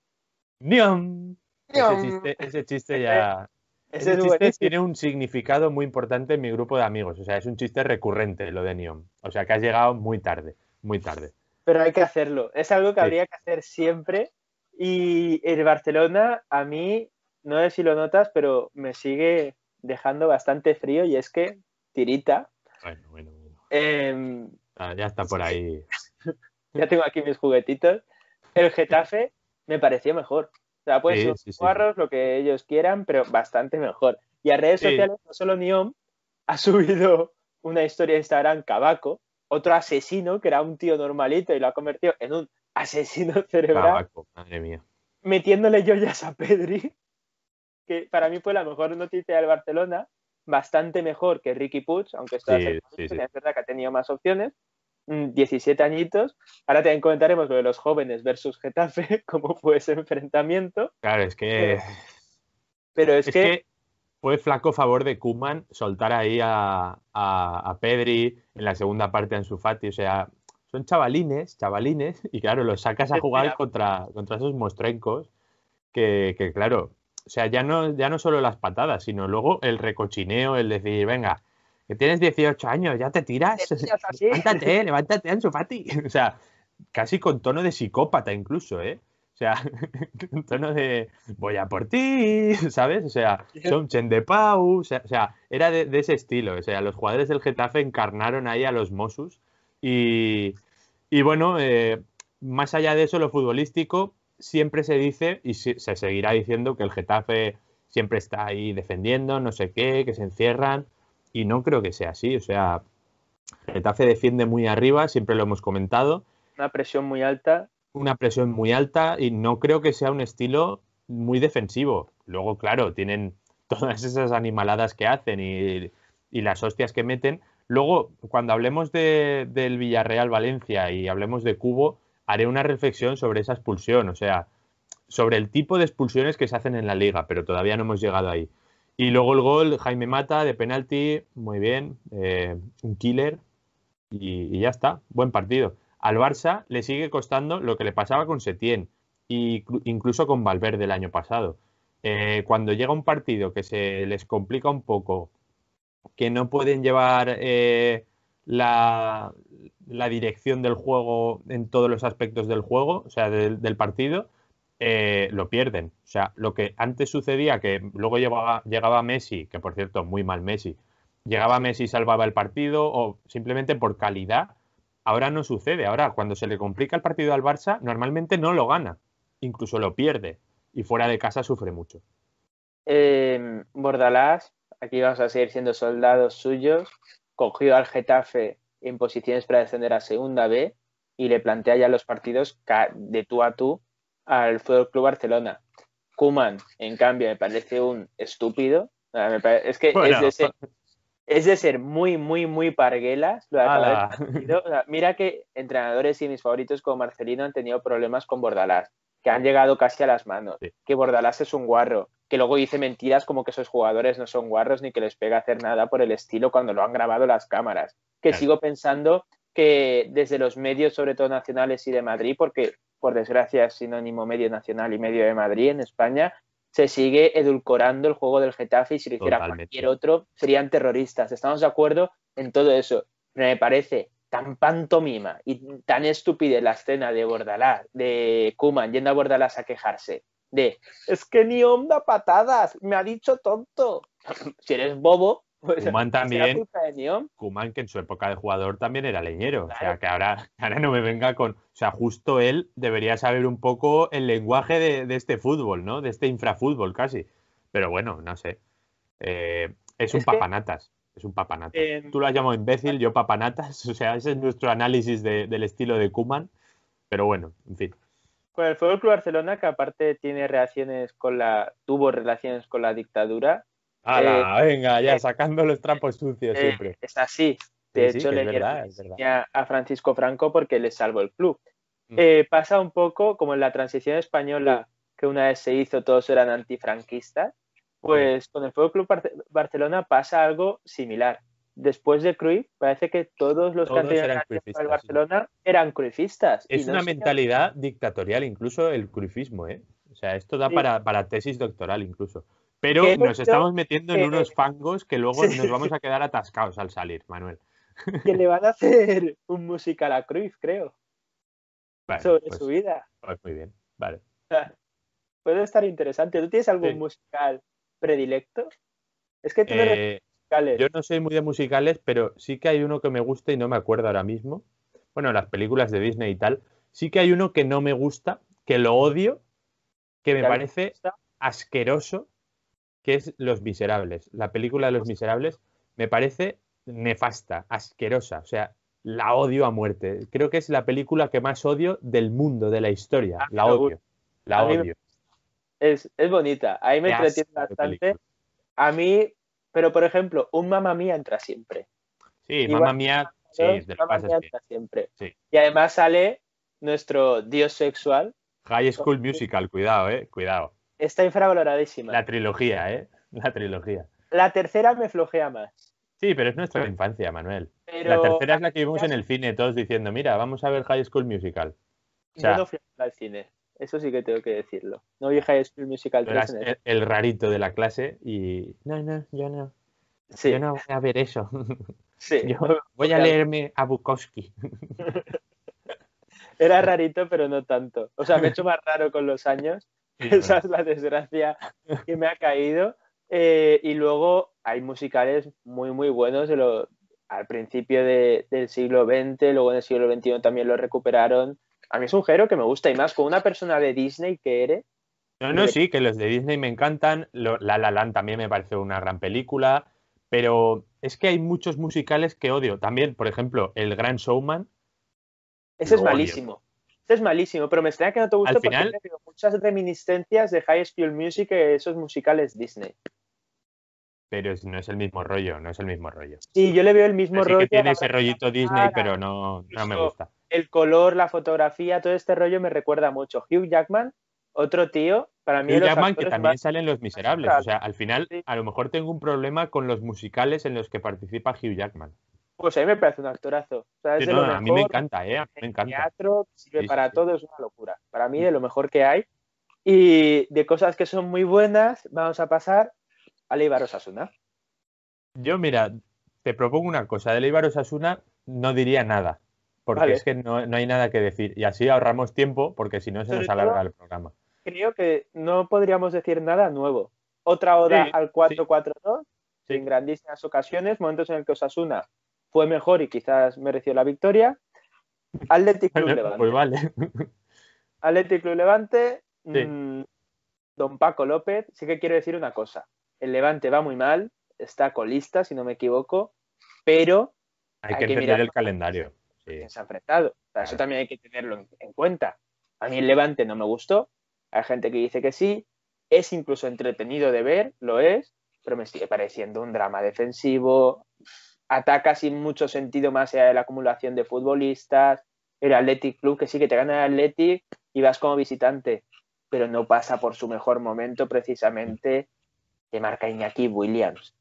Neon. Ese chiste, ese chiste ya. Ese, chiste tiene un significado muy importante en mi grupo de amigos. O sea, es un chiste recurrente lo de Neon. O sea, que has llegado muy tarde, muy tarde. Pero hay que hacerlo. Es algo que habría que hacer siempre. Y el Barcelona, a mí, no sé si lo notas, pero me sigue dejando bastante frío y es que Tirita. Bueno, bueno, bueno. Em, ah, ya está por ahí. ya tengo aquí mis juguetitos. El Getafe me pareció mejor. O sea, pueden ser lo que ellos quieran, pero bastante mejor. Y a redes sociales, no solo Niom, ha subido una historia de Instagram Cabaco, otro asesino que era un tío normalito y lo ha convertido en un asesino cerebral. Cabaco, madre mía. Metiéndole yo a Pedri que para mí fue la mejor noticia del Barcelona, bastante mejor que Ricky Puig, aunque esto es que ha tenido más opciones. 17 mm, añitos. Ahora te comentaremos lo de los jóvenes versus Getafe, cómo fue ese enfrentamiento. Claro, es que. Pero, es, que... Fue flaco favor de Kuman soltar ahí a, Pedri en la segunda parte en su Fati. O sea, son chavalines, chavalines, y claro, los sacas a jugar contra, contra esos mostrencos que claro, o sea, ya no, ya no solo las patadas, sino luego el recochineo, el decir, venga, que tienes 18 años, ya te tiras. levántate, eh, levántate, Ansu O sea, casi con tono de psicópata incluso, ¿eh? O sea, con tono de voy a por ti, ¿sabes? O sea, son Chen de Pau, o sea, era de, ese estilo. O sea, los jugadores del Getafe encarnaron ahí a los Mosus. Y, bueno, eh, más allá de eso, lo futbolístico, siempre se dice y se, seguirá diciendo que el Getafe siempre está ahí defendiendo, no sé qué, que se encierran. Y no creo que sea así. O sea, Getafe defiende muy arriba, siempre lo hemos comentado. Una presión muy alta. Una presión muy alta y no creo que sea un estilo muy defensivo. Luego, claro, tienen todas esas animaladas que hacen y, las hostias que meten. Luego, cuando hablemos de, del Villarreal Valencia y hablemos de Cubo, haré una reflexión sobre esa expulsión, o sea, sobre el tipo de expulsiones que se hacen en la liga, pero todavía no hemos llegado ahí. Y luego el gol, Jaime Mata de penalti, muy bien, eh, un killer y, ya está, buen partido. Al Barça le sigue costando lo que le pasaba con Setién y incluso con Valverde el año pasado. Eh, cuando llega un partido que se les complica un poco, que no pueden llevar eh, la, la dirección del juego en todos los aspectos del juego, o sea, del, partido, eh, lo pierden. O sea, lo que antes sucedía, que luego llegaba, llegaba Messi, que por cierto, muy mal Messi, llegaba Messi y salvaba el partido, o simplemente por calidad, ahora no sucede. Ahora, cuando se le complica el partido al Barça, normalmente no lo gana, incluso lo pierde, y fuera de casa sufre mucho. Em, Bordalás, aquí vamos a seguir siendo soldados suyos, cogió al Getafe en posiciones para descender a Segunda B y le plantea ya los partidos de tú a tú al FC Club Barcelona. Kuman, en cambio, me parece un estúpido. Es que es, de ser, muy, muy, muy parguelas. mira que entrenadores y mis favoritos como Marcelino han tenido problemas con Bordalás que han llegado casi a las manos, que Bordalás es un guarro, que luego dice mentiras como que esos jugadores no son guarros ni que les pega hacer nada por el estilo cuando lo han grabado las cámaras, que sigo pensando que desde los medios, sobre todo nacionales y de Madrid, porque por desgracia es sinónimo medio nacional y medio de Madrid en España, se sigue edulcorando el juego del Getafe y si lo hiciera cualquier otro serían terroristas. Estamos de acuerdo en todo eso, me parece tan pantomima y tan estúpida la escena de Bordalás, de Kuman yendo a Bordalás a quejarse, de es que ni da patadas, me ha dicho tonto. si eres bobo, pues, Kuman también. Kuman, que en su época de jugador también era leñero. O sea, que ahora, ahora no me venga con. O sea, justo él debería saber un poco el lenguaje de, este fútbol, ¿no? De este infrafútbol casi. Pero bueno, no sé. Eh, es un papanatas. Es un papanata. Em, Tú lo has llamado imbécil, yo papanatas. O sea, ese es nuestro análisis del estilo de Kuman. Pero bueno, en fin. Con el Fútbol Club Barcelona, que aparte tiene relaciones con la. tuvo relaciones con la dictadura. ¡Hala! Eh, venga, ya eh, sacando los trapos sucios eh, siempre. Es así. De hecho, le dieron a Francisco Franco porque le salvó el club. Mm. pasa un poco como en la transición española, que una vez se hizo, todos eran antifranquistas. Pues con el Fuego Club Barcelona pasa algo similar. Después de Cruyff, parece que todos los cantantes del Barcelona eran cruifistas. Es una mentalidad dictatorial, incluso el cruifismo, ¿eh? O sea, esto da para, tesis doctoral incluso. Pero nos estamos metiendo en eh, unos fangos que luego nos vamos a quedar atascados al salir, Manuel. Que le van a hacer un musical a Cruyff, creo. sobre pues, su vida. Pues muy bien, vale. Puede estar interesante. ¿Tú tienes algún musical predilecto? Es que eh, Yo no soy muy de musicales, pero sí que hay uno que me gusta y no me acuerdo ahora mismo. Bueno, las películas de Disney y tal. Sí que hay uno que no me gusta, que lo odio, que me parece asqueroso, que es Los Miserables. La película de Los Miserables me parece nefasta, asquerosa. O sea, la odio a muerte. Creo que es la película que más odio del mundo, de la historia. La odio. La odio. Es, bonita. ahí me entretiene bastante. A mí, pero por ejemplo, un mamá mía entra siempre. Sí, mamá mía, sí, entra siempre. Sí. Y además sale nuestro dios sexual. High School Musical, cuidado, eh, cuidado. Está infravaloradísima. La trilogía, eh, la trilogía. La tercera me flojea más. Sí, pero es nuestra infancia, Manuel. La tercera es la que vimos en el cine, todos diciendo, mira, vamos a ver High School Musical. no al cine. Eso sí que tengo que decirlo. No vieja es el Musical el... rarito de la clase y... No, no, yo no. Sí. Yo no voy a ver eso. Sí. Yo voy a leerme a Bukowski. Era rarito, pero no tanto. O sea, me he hecho más raro con los años. Esa es la desgracia que me ha caído. Eh, y luego hay musicales muy, muy buenos de lo, al principio del siglo XX, luego en el siglo XXI también lo recuperaron a mí es un género que me gusta y más con una persona de Disney que eres. No, no, sí, que los de Disney me encantan. la La Land también me parece una gran película. Pero es que hay muchos musicales que odio. También, por ejemplo, El Gran Showman. Ese es malísimo. Ese es malísimo, pero me extraña que no te guste final, porque muchas reminiscencias de High School Music y esos musicales Disney. Pero no es el mismo rollo, no es el mismo rollo. Sí, yo le veo el mismo Así rollo. Que tiene ese rollito Disney, pero no, no me gusta el color, la fotografía, todo este rollo me recuerda mucho. Hugh Jackman, otro tío, para mí. Hugh Jackman, que también salen Los Miserables. O sea, al final, a lo mejor tengo un problema con los musicales en los que participa Hugh Jackman. Pues a mí me parece un actorazo. a mí me encanta, ¿eh? me encanta. El teatro sirve para todo, es una locura. Para mí, de lo mejor que hay. Y de cosas que son muy buenas, vamos a pasar a Leibar Osasuna. Yo, mira, te propongo una cosa. De Leibar Osasuna no diría nada porque es que no, hay nada que decir. Y así ahorramos tiempo, porque si no se nos alarga el programa. Creo que no podríamos decir nada nuevo. Otra oda al 4-4-2, en grandísimas ocasiones, momentos en el que Osasuna fue mejor y quizás mereció la victoria. Atlético pues Club Levante. Pues Atlético Levante, don Paco López, sí que quiero decir una cosa. El Levante va muy mal, está colista, si no me equivoco, pero... Hay, que, entender el calendario se ha enfrentado. Eso también hay que tenerlo en, cuenta. A mí el Levante no me gustó, hay gente que dice que sí, es incluso entretenido de ver, lo es, pero me sigue pareciendo un drama defensivo, ataca sin mucho sentido más allá de la acumulación de futbolistas, el Athletic Club que sí que te gana el Athletic y vas como visitante, pero no pasa por su mejor momento precisamente que marca Iñaki Williams,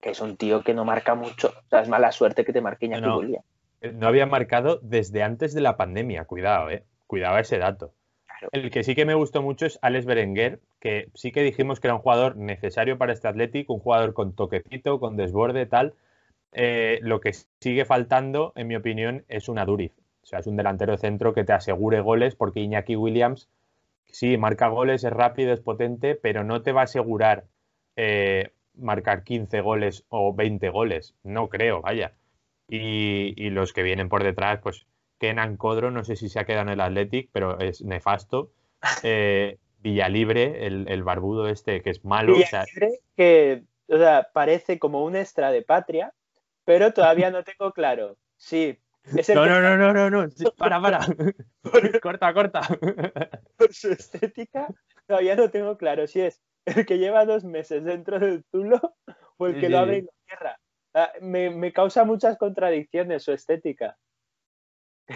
que es un tío que no marca mucho. O es mala suerte que te marque Iñaki Williams. Eh, no había marcado desde antes de la pandemia, cuidado, eh, Cuidado ese dato. El que sí que me gustó mucho es Alex Berenguer, que sí que dijimos que era un jugador necesario para este Atlético, un jugador con toquecito, con desborde, tal. Eh, lo que sigue faltando, en mi opinión, es una Aduriz, O sea, es un delantero centro que te asegure goles, porque Iñaki Williams, sí, marca goles, es rápido, es potente, pero no te va a asegurar marcar 15 goles o 20 goles. No creo, vaya. Y, los que vienen por detrás, pues Kenan Codro no sé si se ha quedado en el Athletic, pero es nefasto. Eh, Villalibre, el, barbudo este, que es malo. o sea, que parece como un extra de patria, pero todavía no tengo claro. Sí. no, no, no, no, no, para, para. corta, corta. Por su estética, todavía no tengo claro si es el que lleva dos meses dentro del Tulo o el que lo abre y lo cierra. Ah, me, causa muchas contradicciones su estética.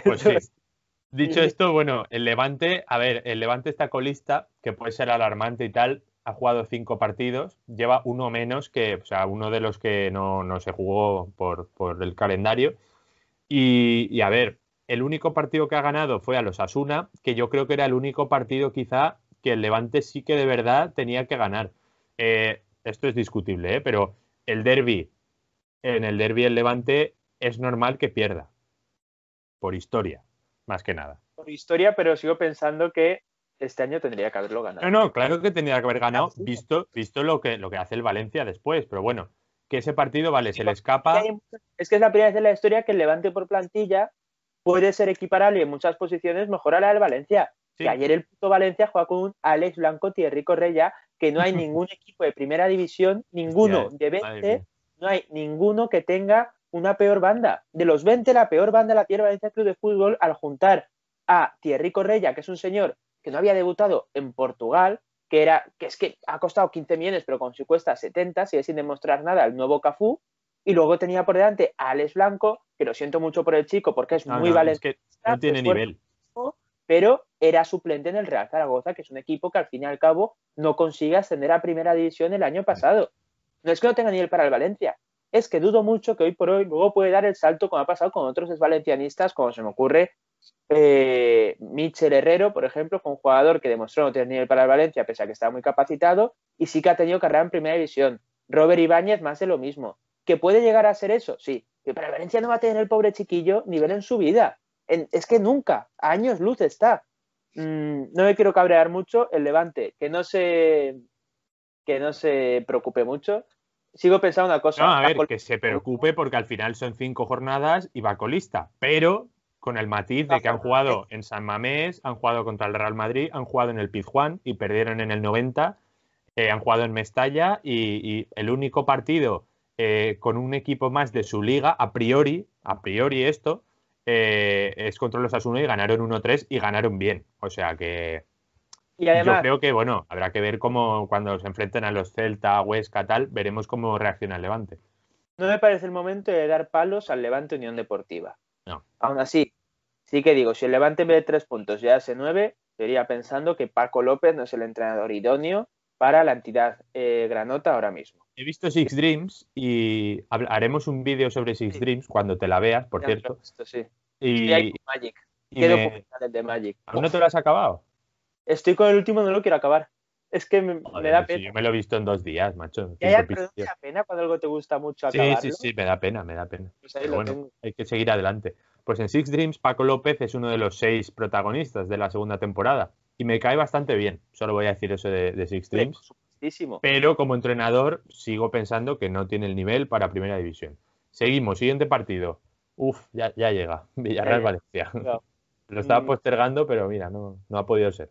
Pues sí. Dicho esto, bueno, el Levante, a ver, el Levante está colista, que puede ser alarmante y tal, ha jugado cinco partidos, lleva uno menos que, o sea, uno de los que no, se jugó por, por el calendario. Y, a ver, el único partido que ha ganado fue a los Asuna, que yo creo que era el único partido quizá que el Levante sí que de verdad tenía que ganar. Eh, esto es discutible, ¿eh? pero el derby en el derby el Levante es normal que pierda. Por historia, más que nada. Por historia, pero sigo pensando que este año tendría que haberlo ganado. No, claro que tendría que haber ganado, ah, visto, visto lo, que, lo que hace el Valencia después. Pero bueno, que ese partido, vale, se le escapa. Es que es la primera vez en la historia que el Levante por plantilla puede ser equiparable en muchas posiciones mejor a la Valencia. Que ayer el puto Valencia juega con Alex Blanco Tierrico Reya, que no hay ningún equipo de primera división, ninguno eh. de 20, no hay ninguno que tenga una peor banda. De los 20, la peor banda la Tierra Valencia Club de Fútbol al juntar a Thierry Correia, que es un señor que no había debutado en Portugal, que era que es que ha costado 15 millones, pero con su cuesta 70, sigue sin demostrar nada al nuevo Cafú. Y luego tenía por delante a Alex Blanco, que lo siento mucho por el chico porque es muy no, Es que no tiene nivel. pero era suplente en el Real Zaragoza, que es un equipo que al fin y al cabo no consigue ascender a primera división el año pasado. No es que no tenga nivel para el Valencia, es que dudo mucho que hoy por hoy luego puede dar el salto como ha pasado con otros valencianistas, como se me ocurre eh, Michel Herrero, por ejemplo, con un jugador que demostró no tener nivel para el Valencia, pese a que estaba muy capacitado, y sí que ha tenido carrera en primera división. Robert Ibáñez, más de lo mismo. ¿Que puede llegar a ser eso? Sí. Que el Valencia no va a tener el pobre chiquillo nivel en su vida. es que nunca, años luz está. Mm, no me quiero cabrear mucho. El Levante, que no se que no se preocupe mucho. Sigo pensando una cosa. No, a ver, que se preocupe porque al final son cinco jornadas y va colista, pero con el matiz de que han jugado en San Mamés, han jugado contra el Real Madrid, han jugado en el Pizjuán y perdieron en el 90, eh, han jugado en Mestalla y, el único partido eh, con un equipo más de su liga, a priori, a priori esto, eh, es contra los Asuna y ganaron 1-3 y ganaron bien. O sea que yo creo que, bueno, habrá que ver cómo cuando se enfrenten a los Celta, Huesca, tal, veremos cómo reacciona el Levante. No me parece el momento de dar palos al Levante Unión Deportiva. No. Aún así, sí que digo, si el Levante en vez de tres puntos ya hace nueve, sería pensando que Paco López no es el entrenador idóneo para la entidad eh, granota ahora mismo. He visto Six Dreams y haremos un vídeo sobre Six Dreams cuando te la veas, por ya cierto. sí. Y, hay Magic. ¿Qué de Magic? ¿Aún no te lo has acabado? Estoy con el último, no lo quiero acabar. Es que me, da pena. yo me lo he visto en dos días, macho. Ya, pena cuando algo te gusta mucho. Sí, acabarlo. sí, sí, me da pena, me da pena. Pues bueno, hay que seguir adelante. Pues en Six Dreams, Paco López es uno de los seis protagonistas de la segunda temporada. Y me cae bastante bien. Solo voy a decir eso de, Six Dreams. pero como entrenador, sigo pensando que no tiene el nivel para primera división. Seguimos, siguiente partido. Uf, ya, llega. Villarreal-Valencia. Lo estaba mm. postergando, pero mira, no, no ha podido ser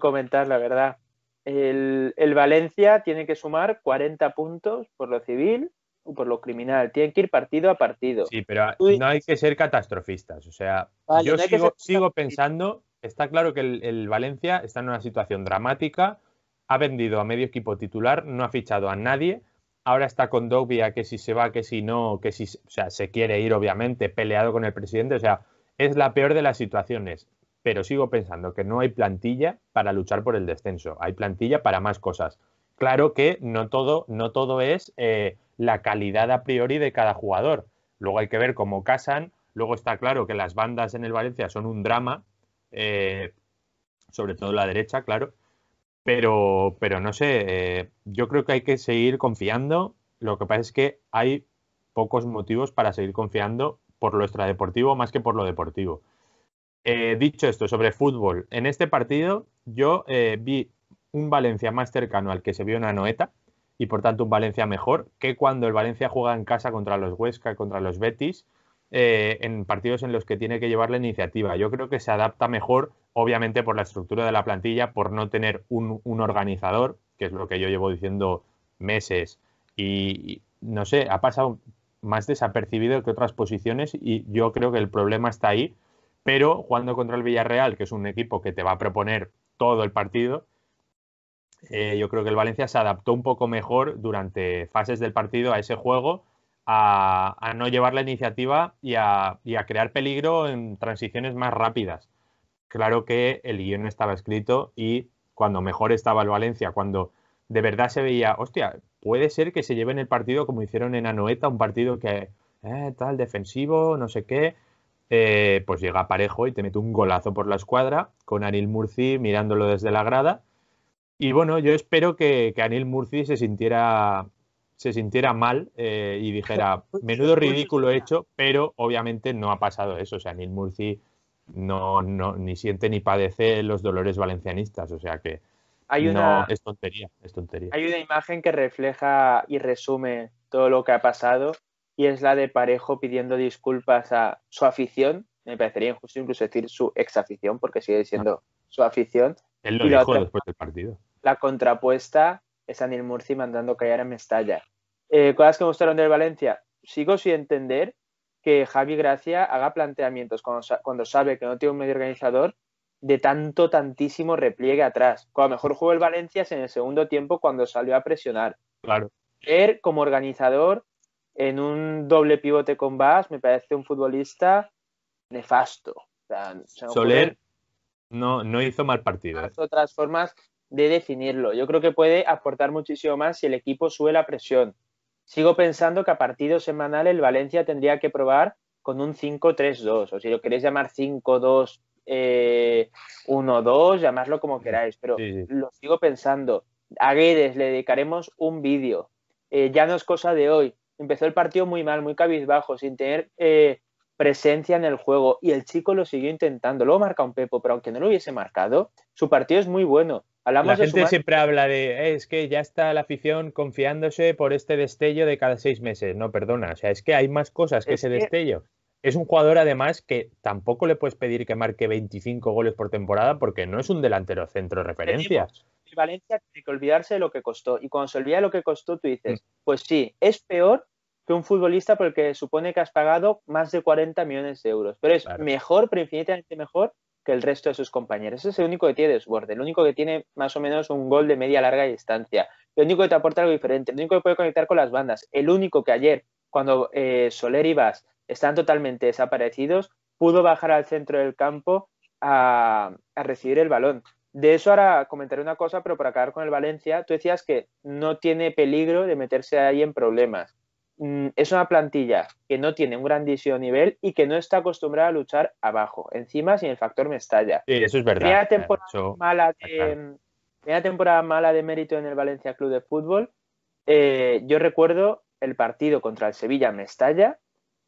comentar, la verdad. El, Valencia tiene que sumar 40 puntos por lo civil o por lo criminal. Tiene que ir partido a partido. Sí, pero no hay que ser catastrofistas. O sea, yo sigo, pensando, está claro que el, Valencia está en una situación dramática. Ha vendido a medio equipo titular, no ha fichado a nadie. Ahora está con Dovia, que si se va, que si no, que si o sea, se quiere ir, obviamente, peleado con el presidente. O sea, es la peor de las situaciones pero sigo pensando que no hay plantilla para luchar por el descenso, hay plantilla para más cosas. Claro que no todo, no todo es eh, la calidad a priori de cada jugador. Luego hay que ver cómo casan. Luego está claro que las bandas en el Valencia son un drama, eh, sobre todo la derecha, claro. Pero, pero no sé, eh, yo creo que hay que seguir confiando. Lo que pasa es que hay pocos motivos para seguir confiando por lo extradeportivo más que por lo deportivo. Eh, dicho esto, sobre fútbol, en este partido yo eh, vi un Valencia más cercano al que se vio una Anoeta y por tanto un Valencia mejor que cuando el Valencia juega en casa contra los Huesca, contra los Betis, eh, en partidos en los que tiene que llevar la iniciativa. Yo creo que se adapta mejor, obviamente por la estructura de la plantilla, por no tener un, organizador, que es lo que yo llevo diciendo meses y no sé, ha pasado más desapercibido que otras posiciones y yo creo que el problema está ahí pero jugando contra el Villarreal, que es un equipo que te va a proponer todo el partido, eh, yo creo que el Valencia se adaptó un poco mejor durante fases del partido a ese juego, a, no llevar la iniciativa y a, crear peligro en transiciones más rápidas. Claro que el guión estaba escrito y cuando mejor estaba el Valencia, cuando de verdad se veía, hostia, puede ser que se lleven el partido como hicieron en Anoeta, un partido que eh, tal defensivo, no sé qué, eh, pues llega parejo y te mete un golazo por la escuadra con Anil Murci mirándolo desde la grada. Y bueno, yo espero que, que Anil Murci se sintiera, se sintiera mal eh, y dijera, pues menudo pues ridículo hecho, pero obviamente no ha pasado eso. O sea, Anil Murci no, no, ni siente ni padece los dolores valencianistas. O sea que es tontería. Hay una imagen que refleja y resume todo lo que ha pasado y es la de Parejo pidiendo disculpas a su afición, me parecería injusto incluso decir su ex afición, porque sigue siendo su afición. Él y dijo después del partido. La contrapuesta es Anil Murci mandando callar a Mestalla. Eh, cosas que me gustaron del Valencia. Sigo sin entender que Javi Gracia haga planteamientos cuando, cuando sabe que no tiene un medio organizador de tanto, tantísimo repliegue atrás. Cuando mejor jugó el Valencia es en el segundo tiempo cuando salió a presionar. Claro. Él, como organizador, en un doble pivote con Bass me parece un futbolista nefasto. Soler no, no hizo mal partido. ¿eh? otras formas de definirlo. Yo creo que puede aportar muchísimo más si el equipo sube la presión. Sigo pensando que a partido semanal el Valencia tendría que probar con un 5-3-2, o si lo queréis llamar 5-2-1-2, eh, llamadlo como queráis, pero lo sigo pensando. A Guedes le dedicaremos un vídeo. Eh, ya no es cosa de hoy, empezó el partido muy mal, muy cabizbajo, sin tener eh, presencia en el juego y el chico lo siguió intentando. Luego marca un Pepo, pero aunque no lo hubiese marcado, su partido es muy bueno. la gente siempre habla de eh, es que ya está la afición confiándose por este destello de cada seis meses. No, perdona, o sea, es que hay más cosas que ese destello es un jugador además que tampoco le puedes pedir que marque 25 goles por temporada porque no es un delantero centro de referencia. Y Valencia tiene que olvidarse de lo que costó. Y cuando se olvida de lo que costó, tú dices, mm. pues sí, es peor que un futbolista porque supone que has pagado más de 40 millones de euros. Pero es mejor, pero infinitamente mejor que el resto de sus compañeros. Ese es el único que tiene desborde, el único que tiene más o menos un gol de media larga distancia, el único que te aporta algo diferente, el único que puede conectar con las bandas, el único que ayer, cuando eh, Soler ibas están totalmente desaparecidos, pudo bajar al centro del campo a, recibir el balón. De eso ahora comentaré una cosa, pero para acabar con el Valencia, tú decías que no tiene peligro de meterse ahí en problemas. Mm, es una plantilla que no tiene un grandísimo nivel y que no está acostumbrada a luchar abajo, encima sin el factor Mestalla. Sí, eso es verdad. Primera temporada, mala de, temporada mala de mérito en el Valencia Club de Fútbol. Eh, yo recuerdo el partido contra el Sevilla Mestalla,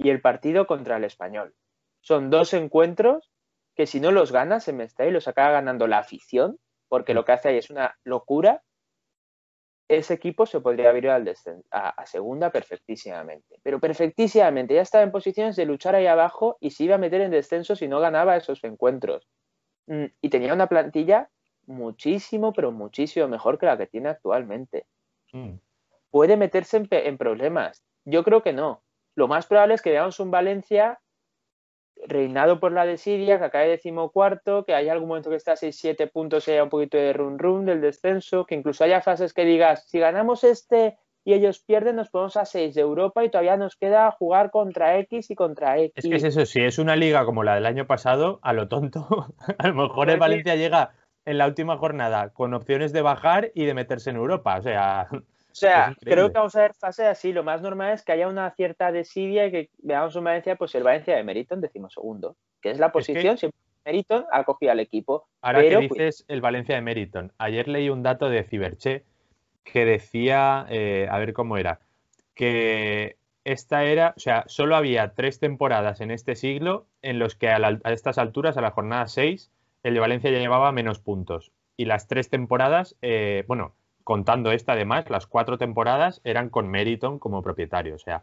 y el partido contra el español. Son dos encuentros que si no los gana y los acaba ganando la afición, porque lo que hace ahí es una locura, ese equipo se podría abrir al a, segunda perfectísimamente. Pero perfectísimamente, ya estaba en posiciones de luchar ahí abajo y se iba a meter en descenso si no ganaba esos encuentros. Mm, y tenía una plantilla muchísimo, pero muchísimo mejor que la que tiene actualmente. Mm. ¿Puede meterse en problemas? Yo creo que no lo más probable es que veamos un Valencia reinado por la Siria, que acabe decimocuarto, que haya algún momento que esté a 6-7 puntos y haya un poquito de run-run del descenso, que incluso haya fases que digas, si ganamos este y ellos pierden, nos ponemos a 6 de Europa y todavía nos queda jugar contra X y contra X. Es que es eso, si es una liga como la del año pasado, a lo tonto, a lo mejor el pues Valencia llega en la última jornada con opciones de bajar y de meterse en Europa, o sea... O sea, creo que vamos a ver fases así. Lo más normal es que haya una cierta desidia y que veamos un Valencia, pues el Valencia de Meriton segundo, que es la posición, si Meriton ha cogido al equipo. Ahora pero, que pues, dices el Valencia de Meriton, ayer leí un dato de Ciberche que decía, eh, a ver cómo era, que esta era, o sea, solo había tres temporadas en este siglo en los que a, estas alturas, a la jornada 6, el de Valencia ya llevaba menos puntos. Y las tres temporadas, eh, bueno, contando esta además, las cuatro temporadas eran con Meriton como propietario, o sea,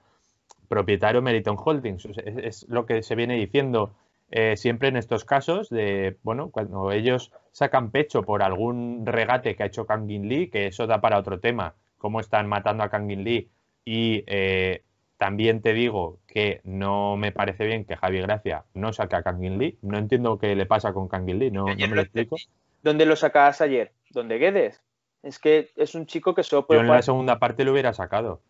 propietario Meriton Holdings. Es, lo que se viene diciendo eh, siempre en estos casos de, bueno, cuando ellos sacan pecho por algún regate que ha hecho Kangin Lee, que eso da para otro tema, cómo están matando a Kangin Lee. Y eh, también te digo que no me parece bien que Javi Gracia no saque a Kangin Lee. No entiendo qué le pasa con Kangin Lee, no, me lo explico. ¿Dónde lo sacas ayer? ¿Dónde Guedes? Es que es un chico que solo puede. Yo en la segunda parte lo hubiera sacado.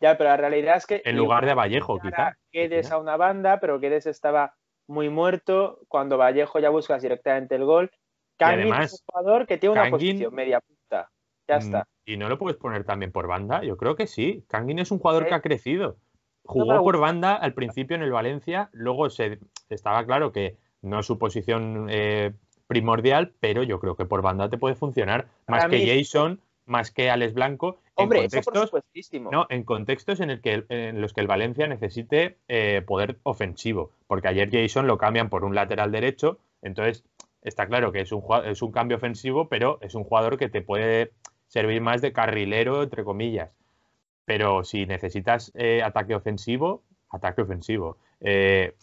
Ya, pero la realidad es que. En lugar de Vallejo, quizás. Quedes a una banda, pero Quedes estaba muy muerto. Cuando Vallejo ya buscas directamente el gol. Kangin es un jugador que tiene una posición media punta. Ya mm, está. ¿Y no lo puedes poner también por banda? Yo creo que sí. Kangin es un jugador que ha crecido. Jugó por banda al principio en el Valencia, luego se estaba claro que no su posición eh, primordial, pero yo creo que por banda te puede funcionar más que Jason, más que Alex Blanco. Hombre, en contextos, No, en contextos en, los que el Valencia necesite eh, poder ofensivo, porque ayer Jason lo cambian por un lateral derecho, entonces está claro que es un, es un cambio ofensivo, pero es un jugador que te puede servir más de carrilero, entre comillas. Pero si necesitas eh, ataque ofensivo, ataque ofensivo eh,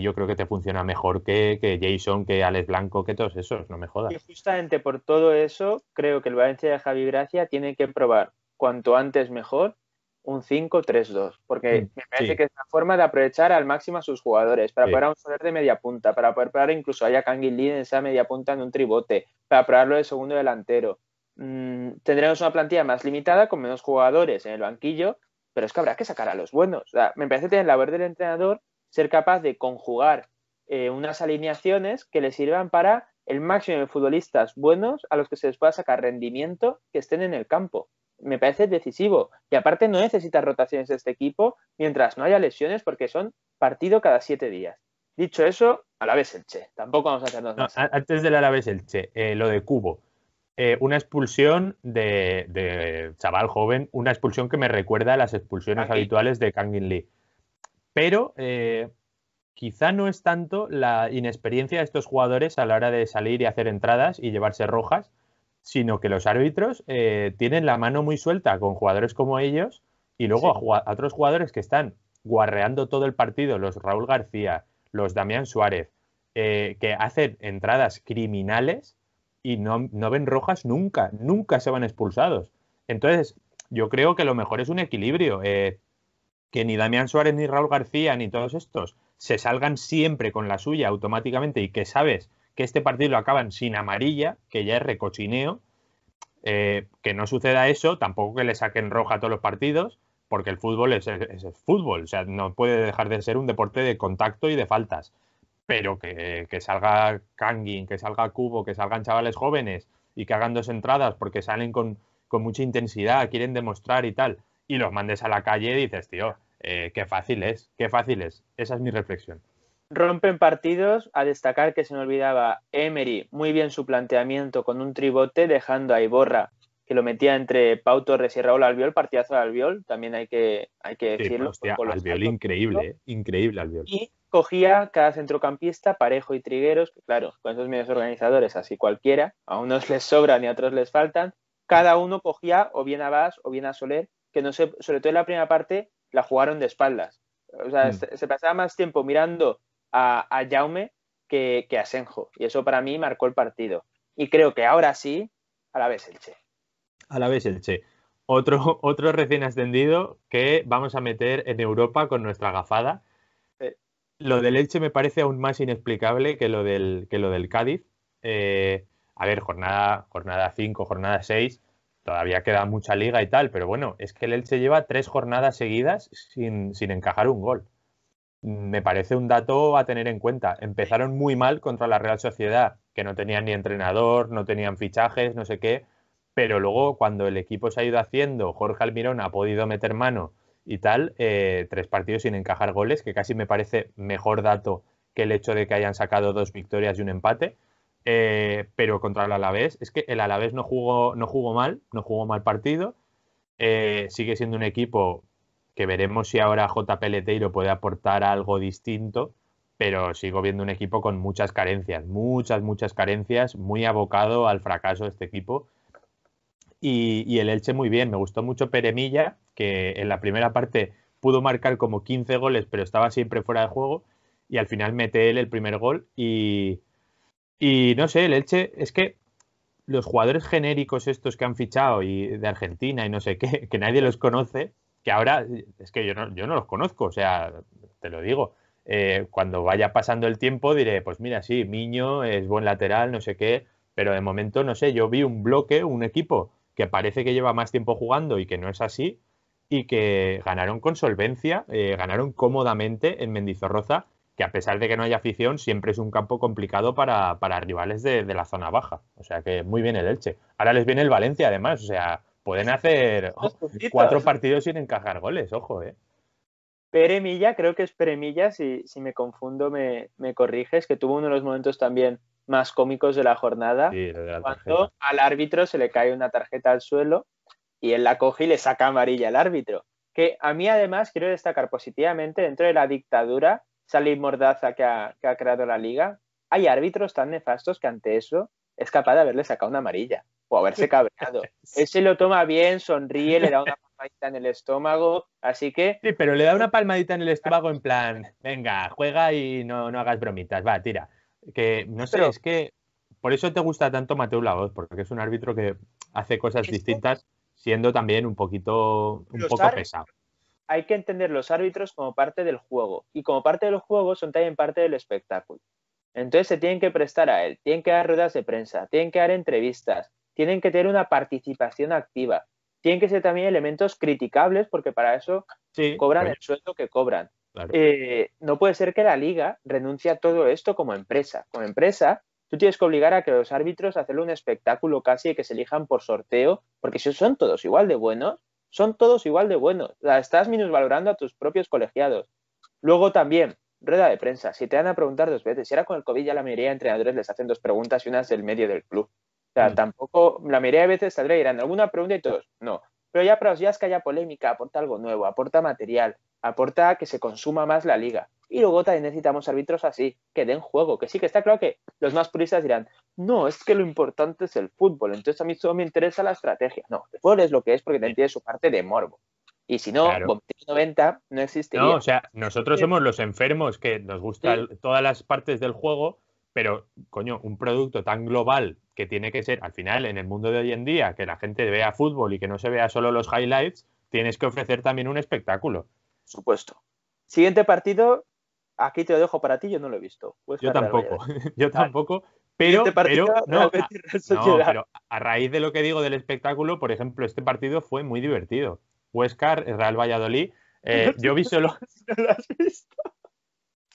yo creo que te funciona mejor que, Jason, que Alex Blanco, que todos esos, no me jodas. Y justamente por todo eso, creo que el Valencia de Javi Gracia tiene que probar cuanto antes mejor un 5-3-2, porque mm, me parece que es la forma de aprovechar al máximo a sus jugadores, para poder a un Soler de media punta, para poder probar incluso a Kangin Lee en esa media punta en un tribote, para probarlo de segundo delantero. Mm, tendremos una plantilla más limitada con menos jugadores en el banquillo, pero es que habrá que sacar a los buenos. O sea, me parece que la labor del entrenador ser capaz de conjugar eh, unas alineaciones que le sirvan para el máximo de futbolistas buenos a los que se les pueda sacar rendimiento que estén en el campo. Me parece decisivo. Y aparte no necesita rotaciones de este equipo mientras no haya lesiones porque son partido cada siete días. Dicho eso, a la vez el Che. Tampoco vamos a hacernos más. Antes del vez el Che, eh, lo de Cubo. Eh, una expulsión de, chaval joven, una expulsión que me recuerda a las expulsiones habituales de Kangin Lee pero eh, quizá no es tanto la inexperiencia de estos jugadores a la hora de salir y hacer entradas y llevarse rojas, sino que los árbitros eh, tienen la mano muy suelta con jugadores como ellos y luego a, otros jugadores que están guarreando todo el partido, los Raúl García, los Damián Suárez, eh, que hacen entradas criminales y no, ven rojas nunca, nunca se van expulsados. Entonces, yo creo que lo mejor es un equilibrio que ni Damián Suárez, ni Raúl García, ni todos estos se salgan siempre con la suya automáticamente y que sabes que este partido lo acaban sin amarilla, que ya es recochineo, eh, que no suceda eso, tampoco que le saquen roja a todos los partidos, porque el fútbol es, fútbol, o sea, no puede dejar de ser un deporte de contacto y de faltas, pero que, salga Kangin, que salga Cubo, que salgan chavales jóvenes y que hagan dos entradas porque salen con, con mucha intensidad, quieren demostrar y tal y los mandes a la calle y dices, tío, eh, qué fácil es, qué fácil es. Esa es mi reflexión. Rompen partidos, a destacar que se me olvidaba Emery, muy bien su planteamiento con un tribote dejando a Iborra, que lo metía entre Pau Torres y Raúl Albiol, partidazo de Albiol, también hay que, hay que decirlo. Albiol increíble, eh, increíble Albiol. Y cogía cada centrocampista, Parejo y Trigueros, claro, con esos medios organizadores, así cualquiera, a unos les sobran y a otros les faltan, cada uno cogía o bien a Vaz o bien a Soler que no sé, sobre todo en la primera parte, la jugaron de espaldas. O sea, mm. se, pasaba más tiempo mirando a, a Jaume que, a Senjo. Y eso para mí marcó el partido. Y creo que ahora sí, a la vez el Che. A la vez el Che. Otro, otro recién ascendido que vamos a meter en Europa con nuestra gafada. Lo del Elche me parece aún más inexplicable que lo del, que lo del Cádiz. Eh, a ver, jornada 5, jornada 6 todavía queda mucha liga y tal, pero bueno, es que el Elche lleva tres jornadas seguidas sin, sin encajar un gol. Me parece un dato a tener en cuenta. Empezaron muy mal contra la Real Sociedad, que no tenían ni entrenador, no tenían fichajes, no sé qué, pero luego cuando el equipo se ha ido haciendo, Jorge Almirón ha podido meter mano y tal, eh, tres partidos sin encajar goles, que casi me parece mejor dato que el hecho de que hayan sacado dos victorias y un empate. Eh, pero contra el Alavés, es que el Alavés no jugó, no jugó mal, no jugó mal partido. Eh, sigue siendo un equipo que veremos si ahora J Leteiro puede aportar algo distinto, pero sigo viendo un equipo con muchas carencias, muchas, muchas carencias, muy abocado al fracaso de este equipo. Y, el Elche muy bien, me gustó mucho Peremilla, que en la primera parte pudo marcar como 15 goles, pero estaba siempre fuera de juego, y al final mete él el primer gol y y no sé, el Elche es que los jugadores genéricos estos que han fichado y de Argentina y no sé qué, que nadie los conoce, que ahora es que yo no, yo no los conozco, o sea, te lo digo. Eh, cuando vaya pasando el tiempo diré, pues mira, sí, Miño es buen lateral, no sé qué, pero de momento no sé, yo vi un bloque, un equipo que parece que lleva más tiempo jugando y que no es así, y que ganaron con solvencia, eh, ganaron cómodamente en Mendizorroza que a pesar de que no haya afición, siempre es un campo complicado para, rivales de, la zona baja. O sea que muy bien el Elche. Ahora les viene el Valencia, además. O sea, pueden hacer cuatro partidos sin encajar goles, ojo, ¿eh? Peremilla, creo que es Peremilla, si, si me confundo me, me corriges, que tuvo uno de los momentos también más cómicos de la jornada, cuando al árbitro se le cae una tarjeta al suelo y él la coge y le saca amarilla al árbitro. Que a mí además quiero destacar positivamente dentro de la dictadura Salim Mordaza que ha, creado la liga, hay árbitros tan nefastos que ante eso es capaz de haberle sacado una amarilla o haberse cabreado. Él se lo toma bien, sonríe, le da una palmadita en el estómago, así que... Sí, pero le da una palmadita en el estómago en plan, venga, juega y no, hagas bromitas, va, tira. Que no sé, es que por eso te gusta tanto Mateo Lagos, porque es un árbitro que hace cosas distintas siendo también un poquito, un poco pesado hay que entender los árbitros como parte del juego y como parte de los juegos son también parte del espectáculo. Entonces se tienen que prestar a él, tienen que dar ruedas de prensa, tienen que dar entrevistas, tienen que tener una participación activa, tienen que ser también elementos criticables porque para eso cobran el sueldo que cobran. Eh, no puede ser que la liga renuncie a todo esto como empresa. Como empresa, tú tienes que obligar a que los árbitros hagan un espectáculo casi que se elijan por sorteo, porque si son todos igual de buenos, son todos igual de buenos. La estás minusvalorando a tus propios colegiados. Luego también, rueda de prensa. Si te van a preguntar dos veces, si era con el COVID ya la mayoría de entrenadores les hacen dos preguntas y una es del medio del club. O sea, mm. tampoco, la mayoría de veces saldrá y alguna pregunta y todos, no. Pero ya para es que haya polémica, aporta algo nuevo, aporta material, aporta que se consuma más la liga. Y luego también necesitamos árbitros así, que den juego, que sí que está claro que los más puristas dirán, no, es que lo importante es el fútbol, entonces a mí solo me interesa la estrategia. No, el fútbol es lo que es porque también tiene su parte de morbo. Y si no, claro. 90 no existe No, o sea, nosotros somos los enfermos que nos gustan todas las partes del juego, pero coño, un producto tan global que tiene que ser, al final, en el mundo de hoy en día, que la gente vea fútbol y que no se vea solo los highlights, tienes que ofrecer también un espectáculo. Supuesto. Siguiente partido, aquí te lo dejo para ti, yo no lo he visto. yo tampoco, yo tampoco. Pero, pero, no, pero a raíz de lo que digo del espectáculo, por ejemplo, este partido fue muy divertido. Huesca, Real Valladolid, eh, yo vi solo. lo has visto?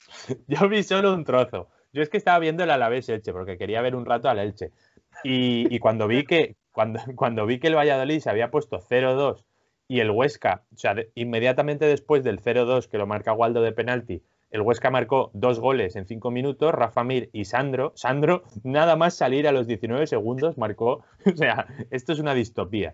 yo vi solo un trozo. Yo es que estaba viendo el Alavés Elche, porque quería ver un rato al Elche. Y, y cuando vi que cuando, cuando vi que el Valladolid se había puesto 0-2 y el Huesca, o sea, inmediatamente después del 0-2 que lo marca Waldo de penalti, el Huesca marcó dos goles en cinco minutos, Rafa Mir y Sandro. Sandro, nada más salir a los 19 segundos, marcó. O sea, esto es una distopía.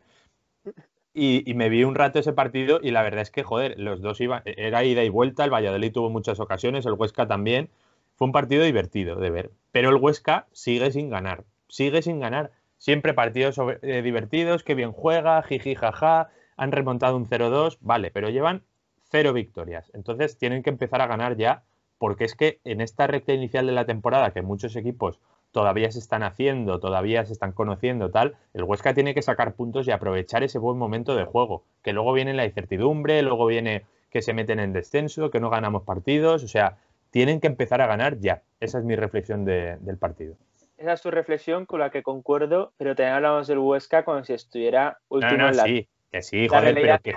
Y, y, me vi un rato ese partido y la verdad es que, joder, los dos iban, era ida y vuelta, el Valladolid tuvo muchas ocasiones, el Huesca también, fue un partido divertido de ver, pero el Huesca sigue sin ganar, sigue sin ganar. Siempre partidos eh, divertidos, que bien juega, jiji, jaja, han remontado un 0-2, vale, pero llevan cero victorias. Entonces tienen que empezar a ganar ya, porque es que en esta recta inicial de la temporada, que muchos equipos todavía se están haciendo, todavía se están conociendo, tal, el Huesca tiene que sacar puntos y aprovechar ese buen momento de juego, que luego viene la incertidumbre, luego viene que se meten en descenso, que no ganamos partidos, o sea, tienen que empezar a ganar ya. Esa es mi reflexión del partido. Esa es tu reflexión con la que concuerdo, pero también hablamos del Huesca como si estuviera último en la... Sí, que sí, joder, pero que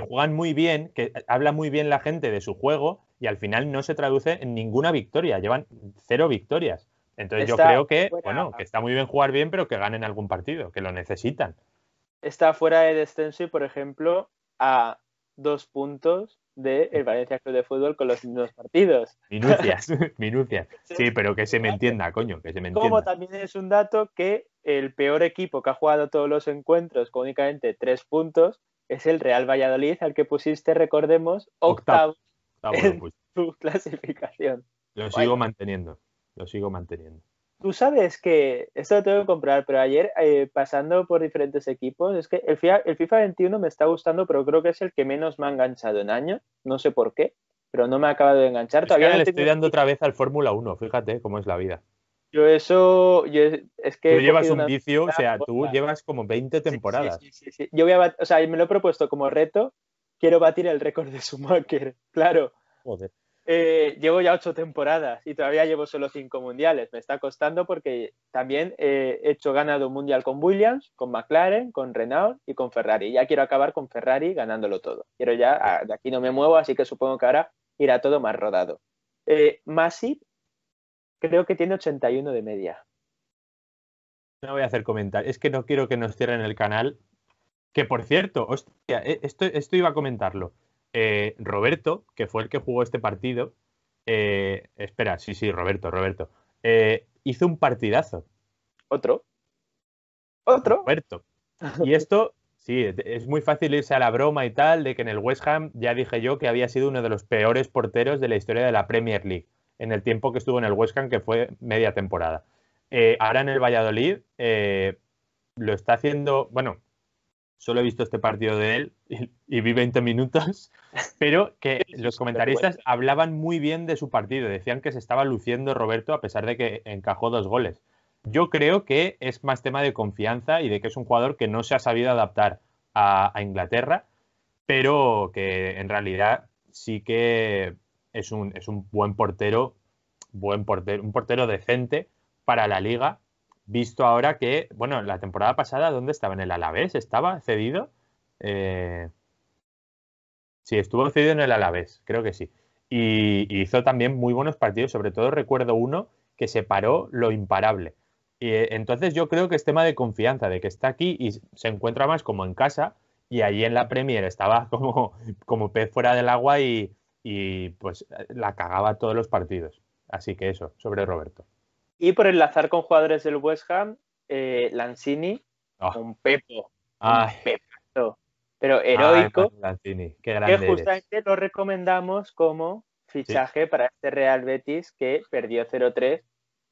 juegan, muy bien, que habla muy bien la gente de su juego y al final no se traduce en ninguna victoria. Llevan cero victorias. Entonces yo creo que, bueno, que está muy bien jugar bien, pero que ganen algún partido, que lo necesitan. Está fuera de descenso y, por ejemplo, a dos puntos del Valencia Club de Fútbol con los, mismos partidos. Minucias, minucias. Sí, pero que se me entienda, coño, que se me entienda. Como también es un dato que el peor equipo que ha jugado todos los encuentros con únicamente tres puntos es el Real Valladolid, al que pusiste, recordemos, octavo, en tu clasificación. Lo sigo manteniendo, lo sigo manteniendo. Tú sabes que, esto lo tengo que comprar, pero ayer eh, pasando por diferentes equipos, es que el FIFA, 21 me está gustando, pero creo que es el que menos me ha enganchado en año, no sé por qué, pero no me ha acabado de enganchar. Todavía le estoy dando otra vez al Fórmula 1, fíjate cómo es la vida. Yo eso, es que... Tú llevas un vicio, o sea, tú llevas como 20 temporadas. Sí, sí, sí, yo voy a, o sea, me lo he propuesto como reto, quiero batir el récord de Schumacher, claro. Joder. Eh, llevo ya ocho temporadas y todavía llevo solo cinco mundiales. Me está costando porque también eh, he hecho ganado un mundial con Williams, con McLaren, con Renault y con Ferrari. Ya quiero acabar con Ferrari ganándolo todo. Quiero ya, de aquí no me muevo, así que supongo que ahora irá todo más rodado. Eh, creo que tiene 81 de media. No voy a hacer comentar, Es que no quiero que nos cierren el canal. Que por cierto, eh, esto iba a comentarlo. Eh, Roberto, que fue el que jugó este partido, eh, espera, sí, sí, Roberto, Roberto, eh, hizo un partidazo. ¿Otro? ¿Otro? Roberto. Y esto, sí, es muy fácil irse a la broma y tal, de que en el West Ham ya dije yo que había sido uno de los peores porteros de la historia de la Premier League, en el tiempo que estuvo en el West Ham, que fue media temporada. ahora en el Valladolid lo está haciendo, bueno, solo he visto este partido de él y, vi 20 minutos, pero que los comentaristas hablaban muy bien de su partido, decían que se estaba luciendo Roberto a pesar de que encajó dos goles. Yo creo que es más tema de confianza y de que es un jugador que no se ha sabido adaptar a, Inglaterra, pero que en realidad sí que es un, es un buen portero, buen portero, un portero decente para la liga Visto ahora que, bueno, la temporada pasada, ¿dónde estaba? ¿En el Alavés? ¿Estaba cedido? Eh, sí, estuvo cedido en el Alavés, creo que sí. Y, hizo también muy buenos partidos, sobre todo recuerdo uno que se paró lo imparable. Y, eh, entonces yo creo que es tema de confianza, de que está aquí y se encuentra más como en casa y allí en la Premier estaba como, como pez fuera del agua y, y pues la cagaba todos los partidos. Así que eso, sobre Roberto. Y por enlazar con jugadores del West Ham, eh, Lanzini, ah. un pepo, pero heroico, que justamente lo recomendamos como fichaje para este Real Betis que perdió 0-3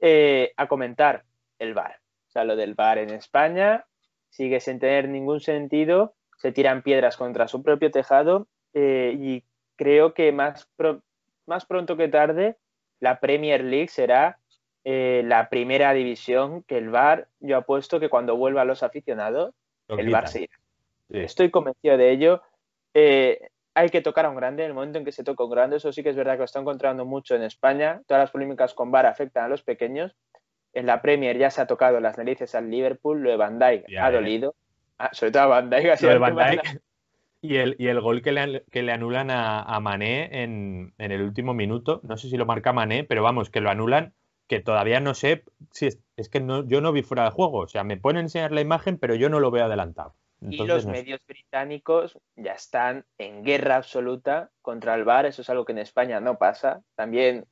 eh, a comentar el VAR. O sea, lo del VAR en España sigue sin tener ningún sentido, se tiran piedras contra su propio tejado eh, y creo que más, más pronto que tarde la Premier League será eh, la primera división, que el VAR, yo apuesto que cuando vuelva a los aficionados, el VAR se irá. Estoy convencido de ello. Eh, hay que tocar a un grande, en el momento en que se toca un grande, eso sí que es verdad que lo está encontrando mucho en España, todas las polémicas con VAR afectan a los pequeños, en la Premier ya se ha tocado las narices al Liverpool, lo de Van ha dolido, ah, sobre todo a Van Dijk. Y, el, y el, gol que le, que le anulan a, Mané en, el último minuto, no sé si lo marca Mané, pero vamos, que lo anulan que todavía no sé si es, que no, yo no vi fuera de juego. O sea, me pueden enseñar la imagen, pero yo no lo veo adelantado. y los medios británicos ya están en guerra absoluta contra el VAR. Eso es algo que en España no pasa. También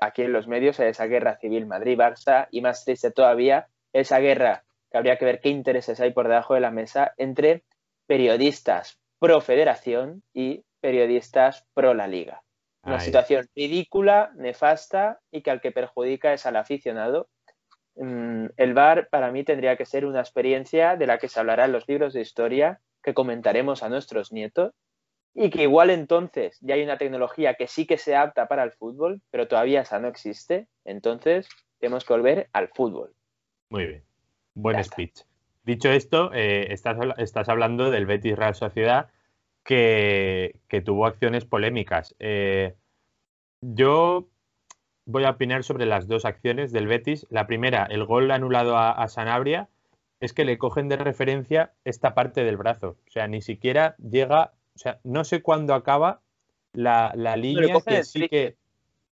aquí en los medios hay esa guerra civil Madrid-Barça y más triste todavía esa guerra que habría que ver qué intereses hay por debajo de la mesa entre periodistas pro federación y periodistas pro la liga. Una situación ridícula, nefasta y que al que perjudica es al aficionado. Mm, el bar para mí tendría que ser una experiencia de la que se hablará en los libros de historia que comentaremos a nuestros nietos y que igual entonces ya hay una tecnología que sí que se adapta para el fútbol, pero todavía esa no existe. Entonces tenemos que volver al fútbol. Muy bien. Buen speech. Dicho esto, eh, estás, estás hablando del Betis Real Sociedad que, tuvo acciones polémicas. Eh, yo voy a opinar sobre las dos acciones del Betis. La primera, el gol anulado a, Sanabria, es que le cogen de referencia esta parte del brazo. O sea, ni siquiera llega, o sea, no sé cuándo acaba la, línea que sí que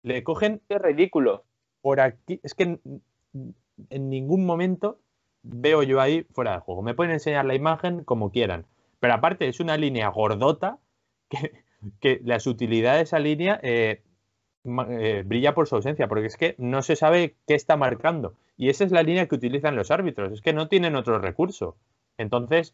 le cogen. Qué ridículo. Por aquí, es que en ningún momento veo yo ahí fuera de juego. Me pueden enseñar la imagen como quieran. Pero aparte es una línea gordota que, la las de esa línea eh, eh, brilla por su ausencia, porque es que no se sabe qué está marcando. Y esa es la línea que utilizan los árbitros, es que no tienen otro recurso. Entonces,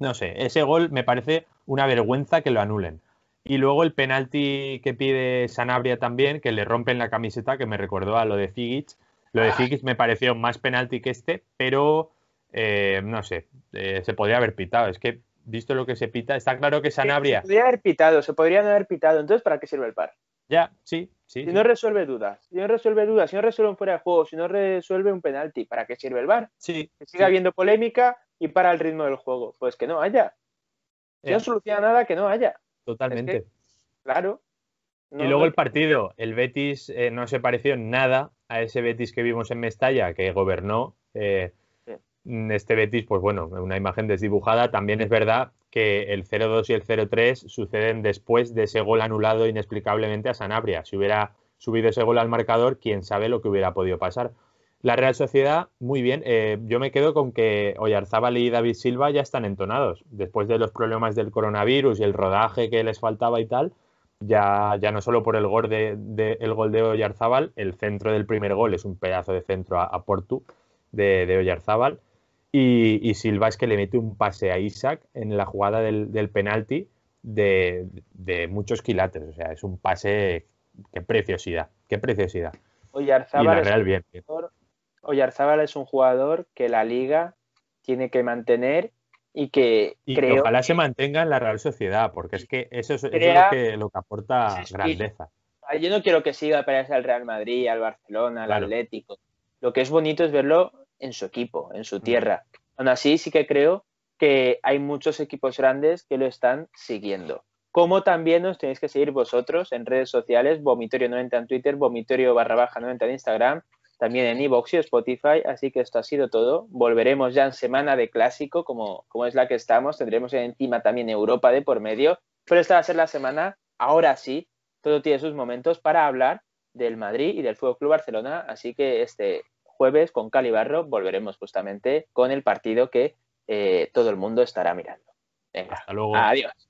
no sé, ese gol me parece una vergüenza que lo anulen. Y luego el penalti que pide Sanabria también, que le rompen la camiseta, que me recordó a lo de Figic. Lo de ah. Figic me pareció más penalti que este, pero eh, no sé, eh, se podría haber pitado. Es que, visto lo que se pita, está claro que Sanabria. se podría haber pitado, se podría no haber pitado. Entonces, ¿para qué sirve el par? Ya, sí, sí. Si no resuelve dudas, si no resuelve dudas, si no resuelve un fuera de juego, si no resuelve un penalti, ¿para qué sirve el bar? Sí. Que siga habiendo polémica y para el ritmo del juego. Pues que no haya. Si no soluciona nada, que no haya. Totalmente. claro. y luego el partido, el Betis eh, no se pareció nada a ese Betis que vimos en Mestalla, que gobernó. Mm, este Betis, pues bueno, una imagen desdibujada. También es verdad que el 0-2 y el 0-3 suceden después de ese gol anulado inexplicablemente a Sanabria. Si hubiera subido ese gol al marcador, quién sabe lo que hubiera podido pasar. La Real Sociedad, muy bien. Eh, yo me quedo con que Oyarzábal y David Silva ya están entonados. Después de los problemas del coronavirus y el rodaje que les faltaba y tal, ya, ya no solo por el gol de, el gol de Oyarzábal, el centro del primer gol es un pedazo de centro a, a Portu de, de Oyarzábal y, Silva es que le mete un pase a Isaac en la jugada del, penalti de, muchos quilates. O sea, es un pase. Qué preciosidad, qué preciosidad. Oyarzábal, es, un jugador que la liga tiene que mantener y que creo que ojalá se mantenga en la Real Sociedad, porque es que eso es, lo, que, aporta grandeza. Ah, yo no quiero que siga para al Real Madrid, al Barcelona, al Atlético. Lo que es bonito es verlo en su equipo, en su mm. tierra. Aún así, sí que creo que hay muchos equipos grandes que lo están siguiendo. Como también nos tenéis que seguir vosotros en redes sociales, Vomitorio90 en Twitter, Vomitorio barra baja 90 en Instagram, también en iVoox y Spotify. Así que esto ha sido todo. Volveremos ya en semana de clásico, como, como es la que estamos. Tendremos encima también Europa de por medio. Pero esta va a ser la semana, ahora sí, todo tiene sus momentos para hablar del Madrid y del Fútbol Club Barcelona. Así que este, jueves con Calibarro volveremos justamente con el partido que eh, todo el mundo estará mirando. Venga, Adiós.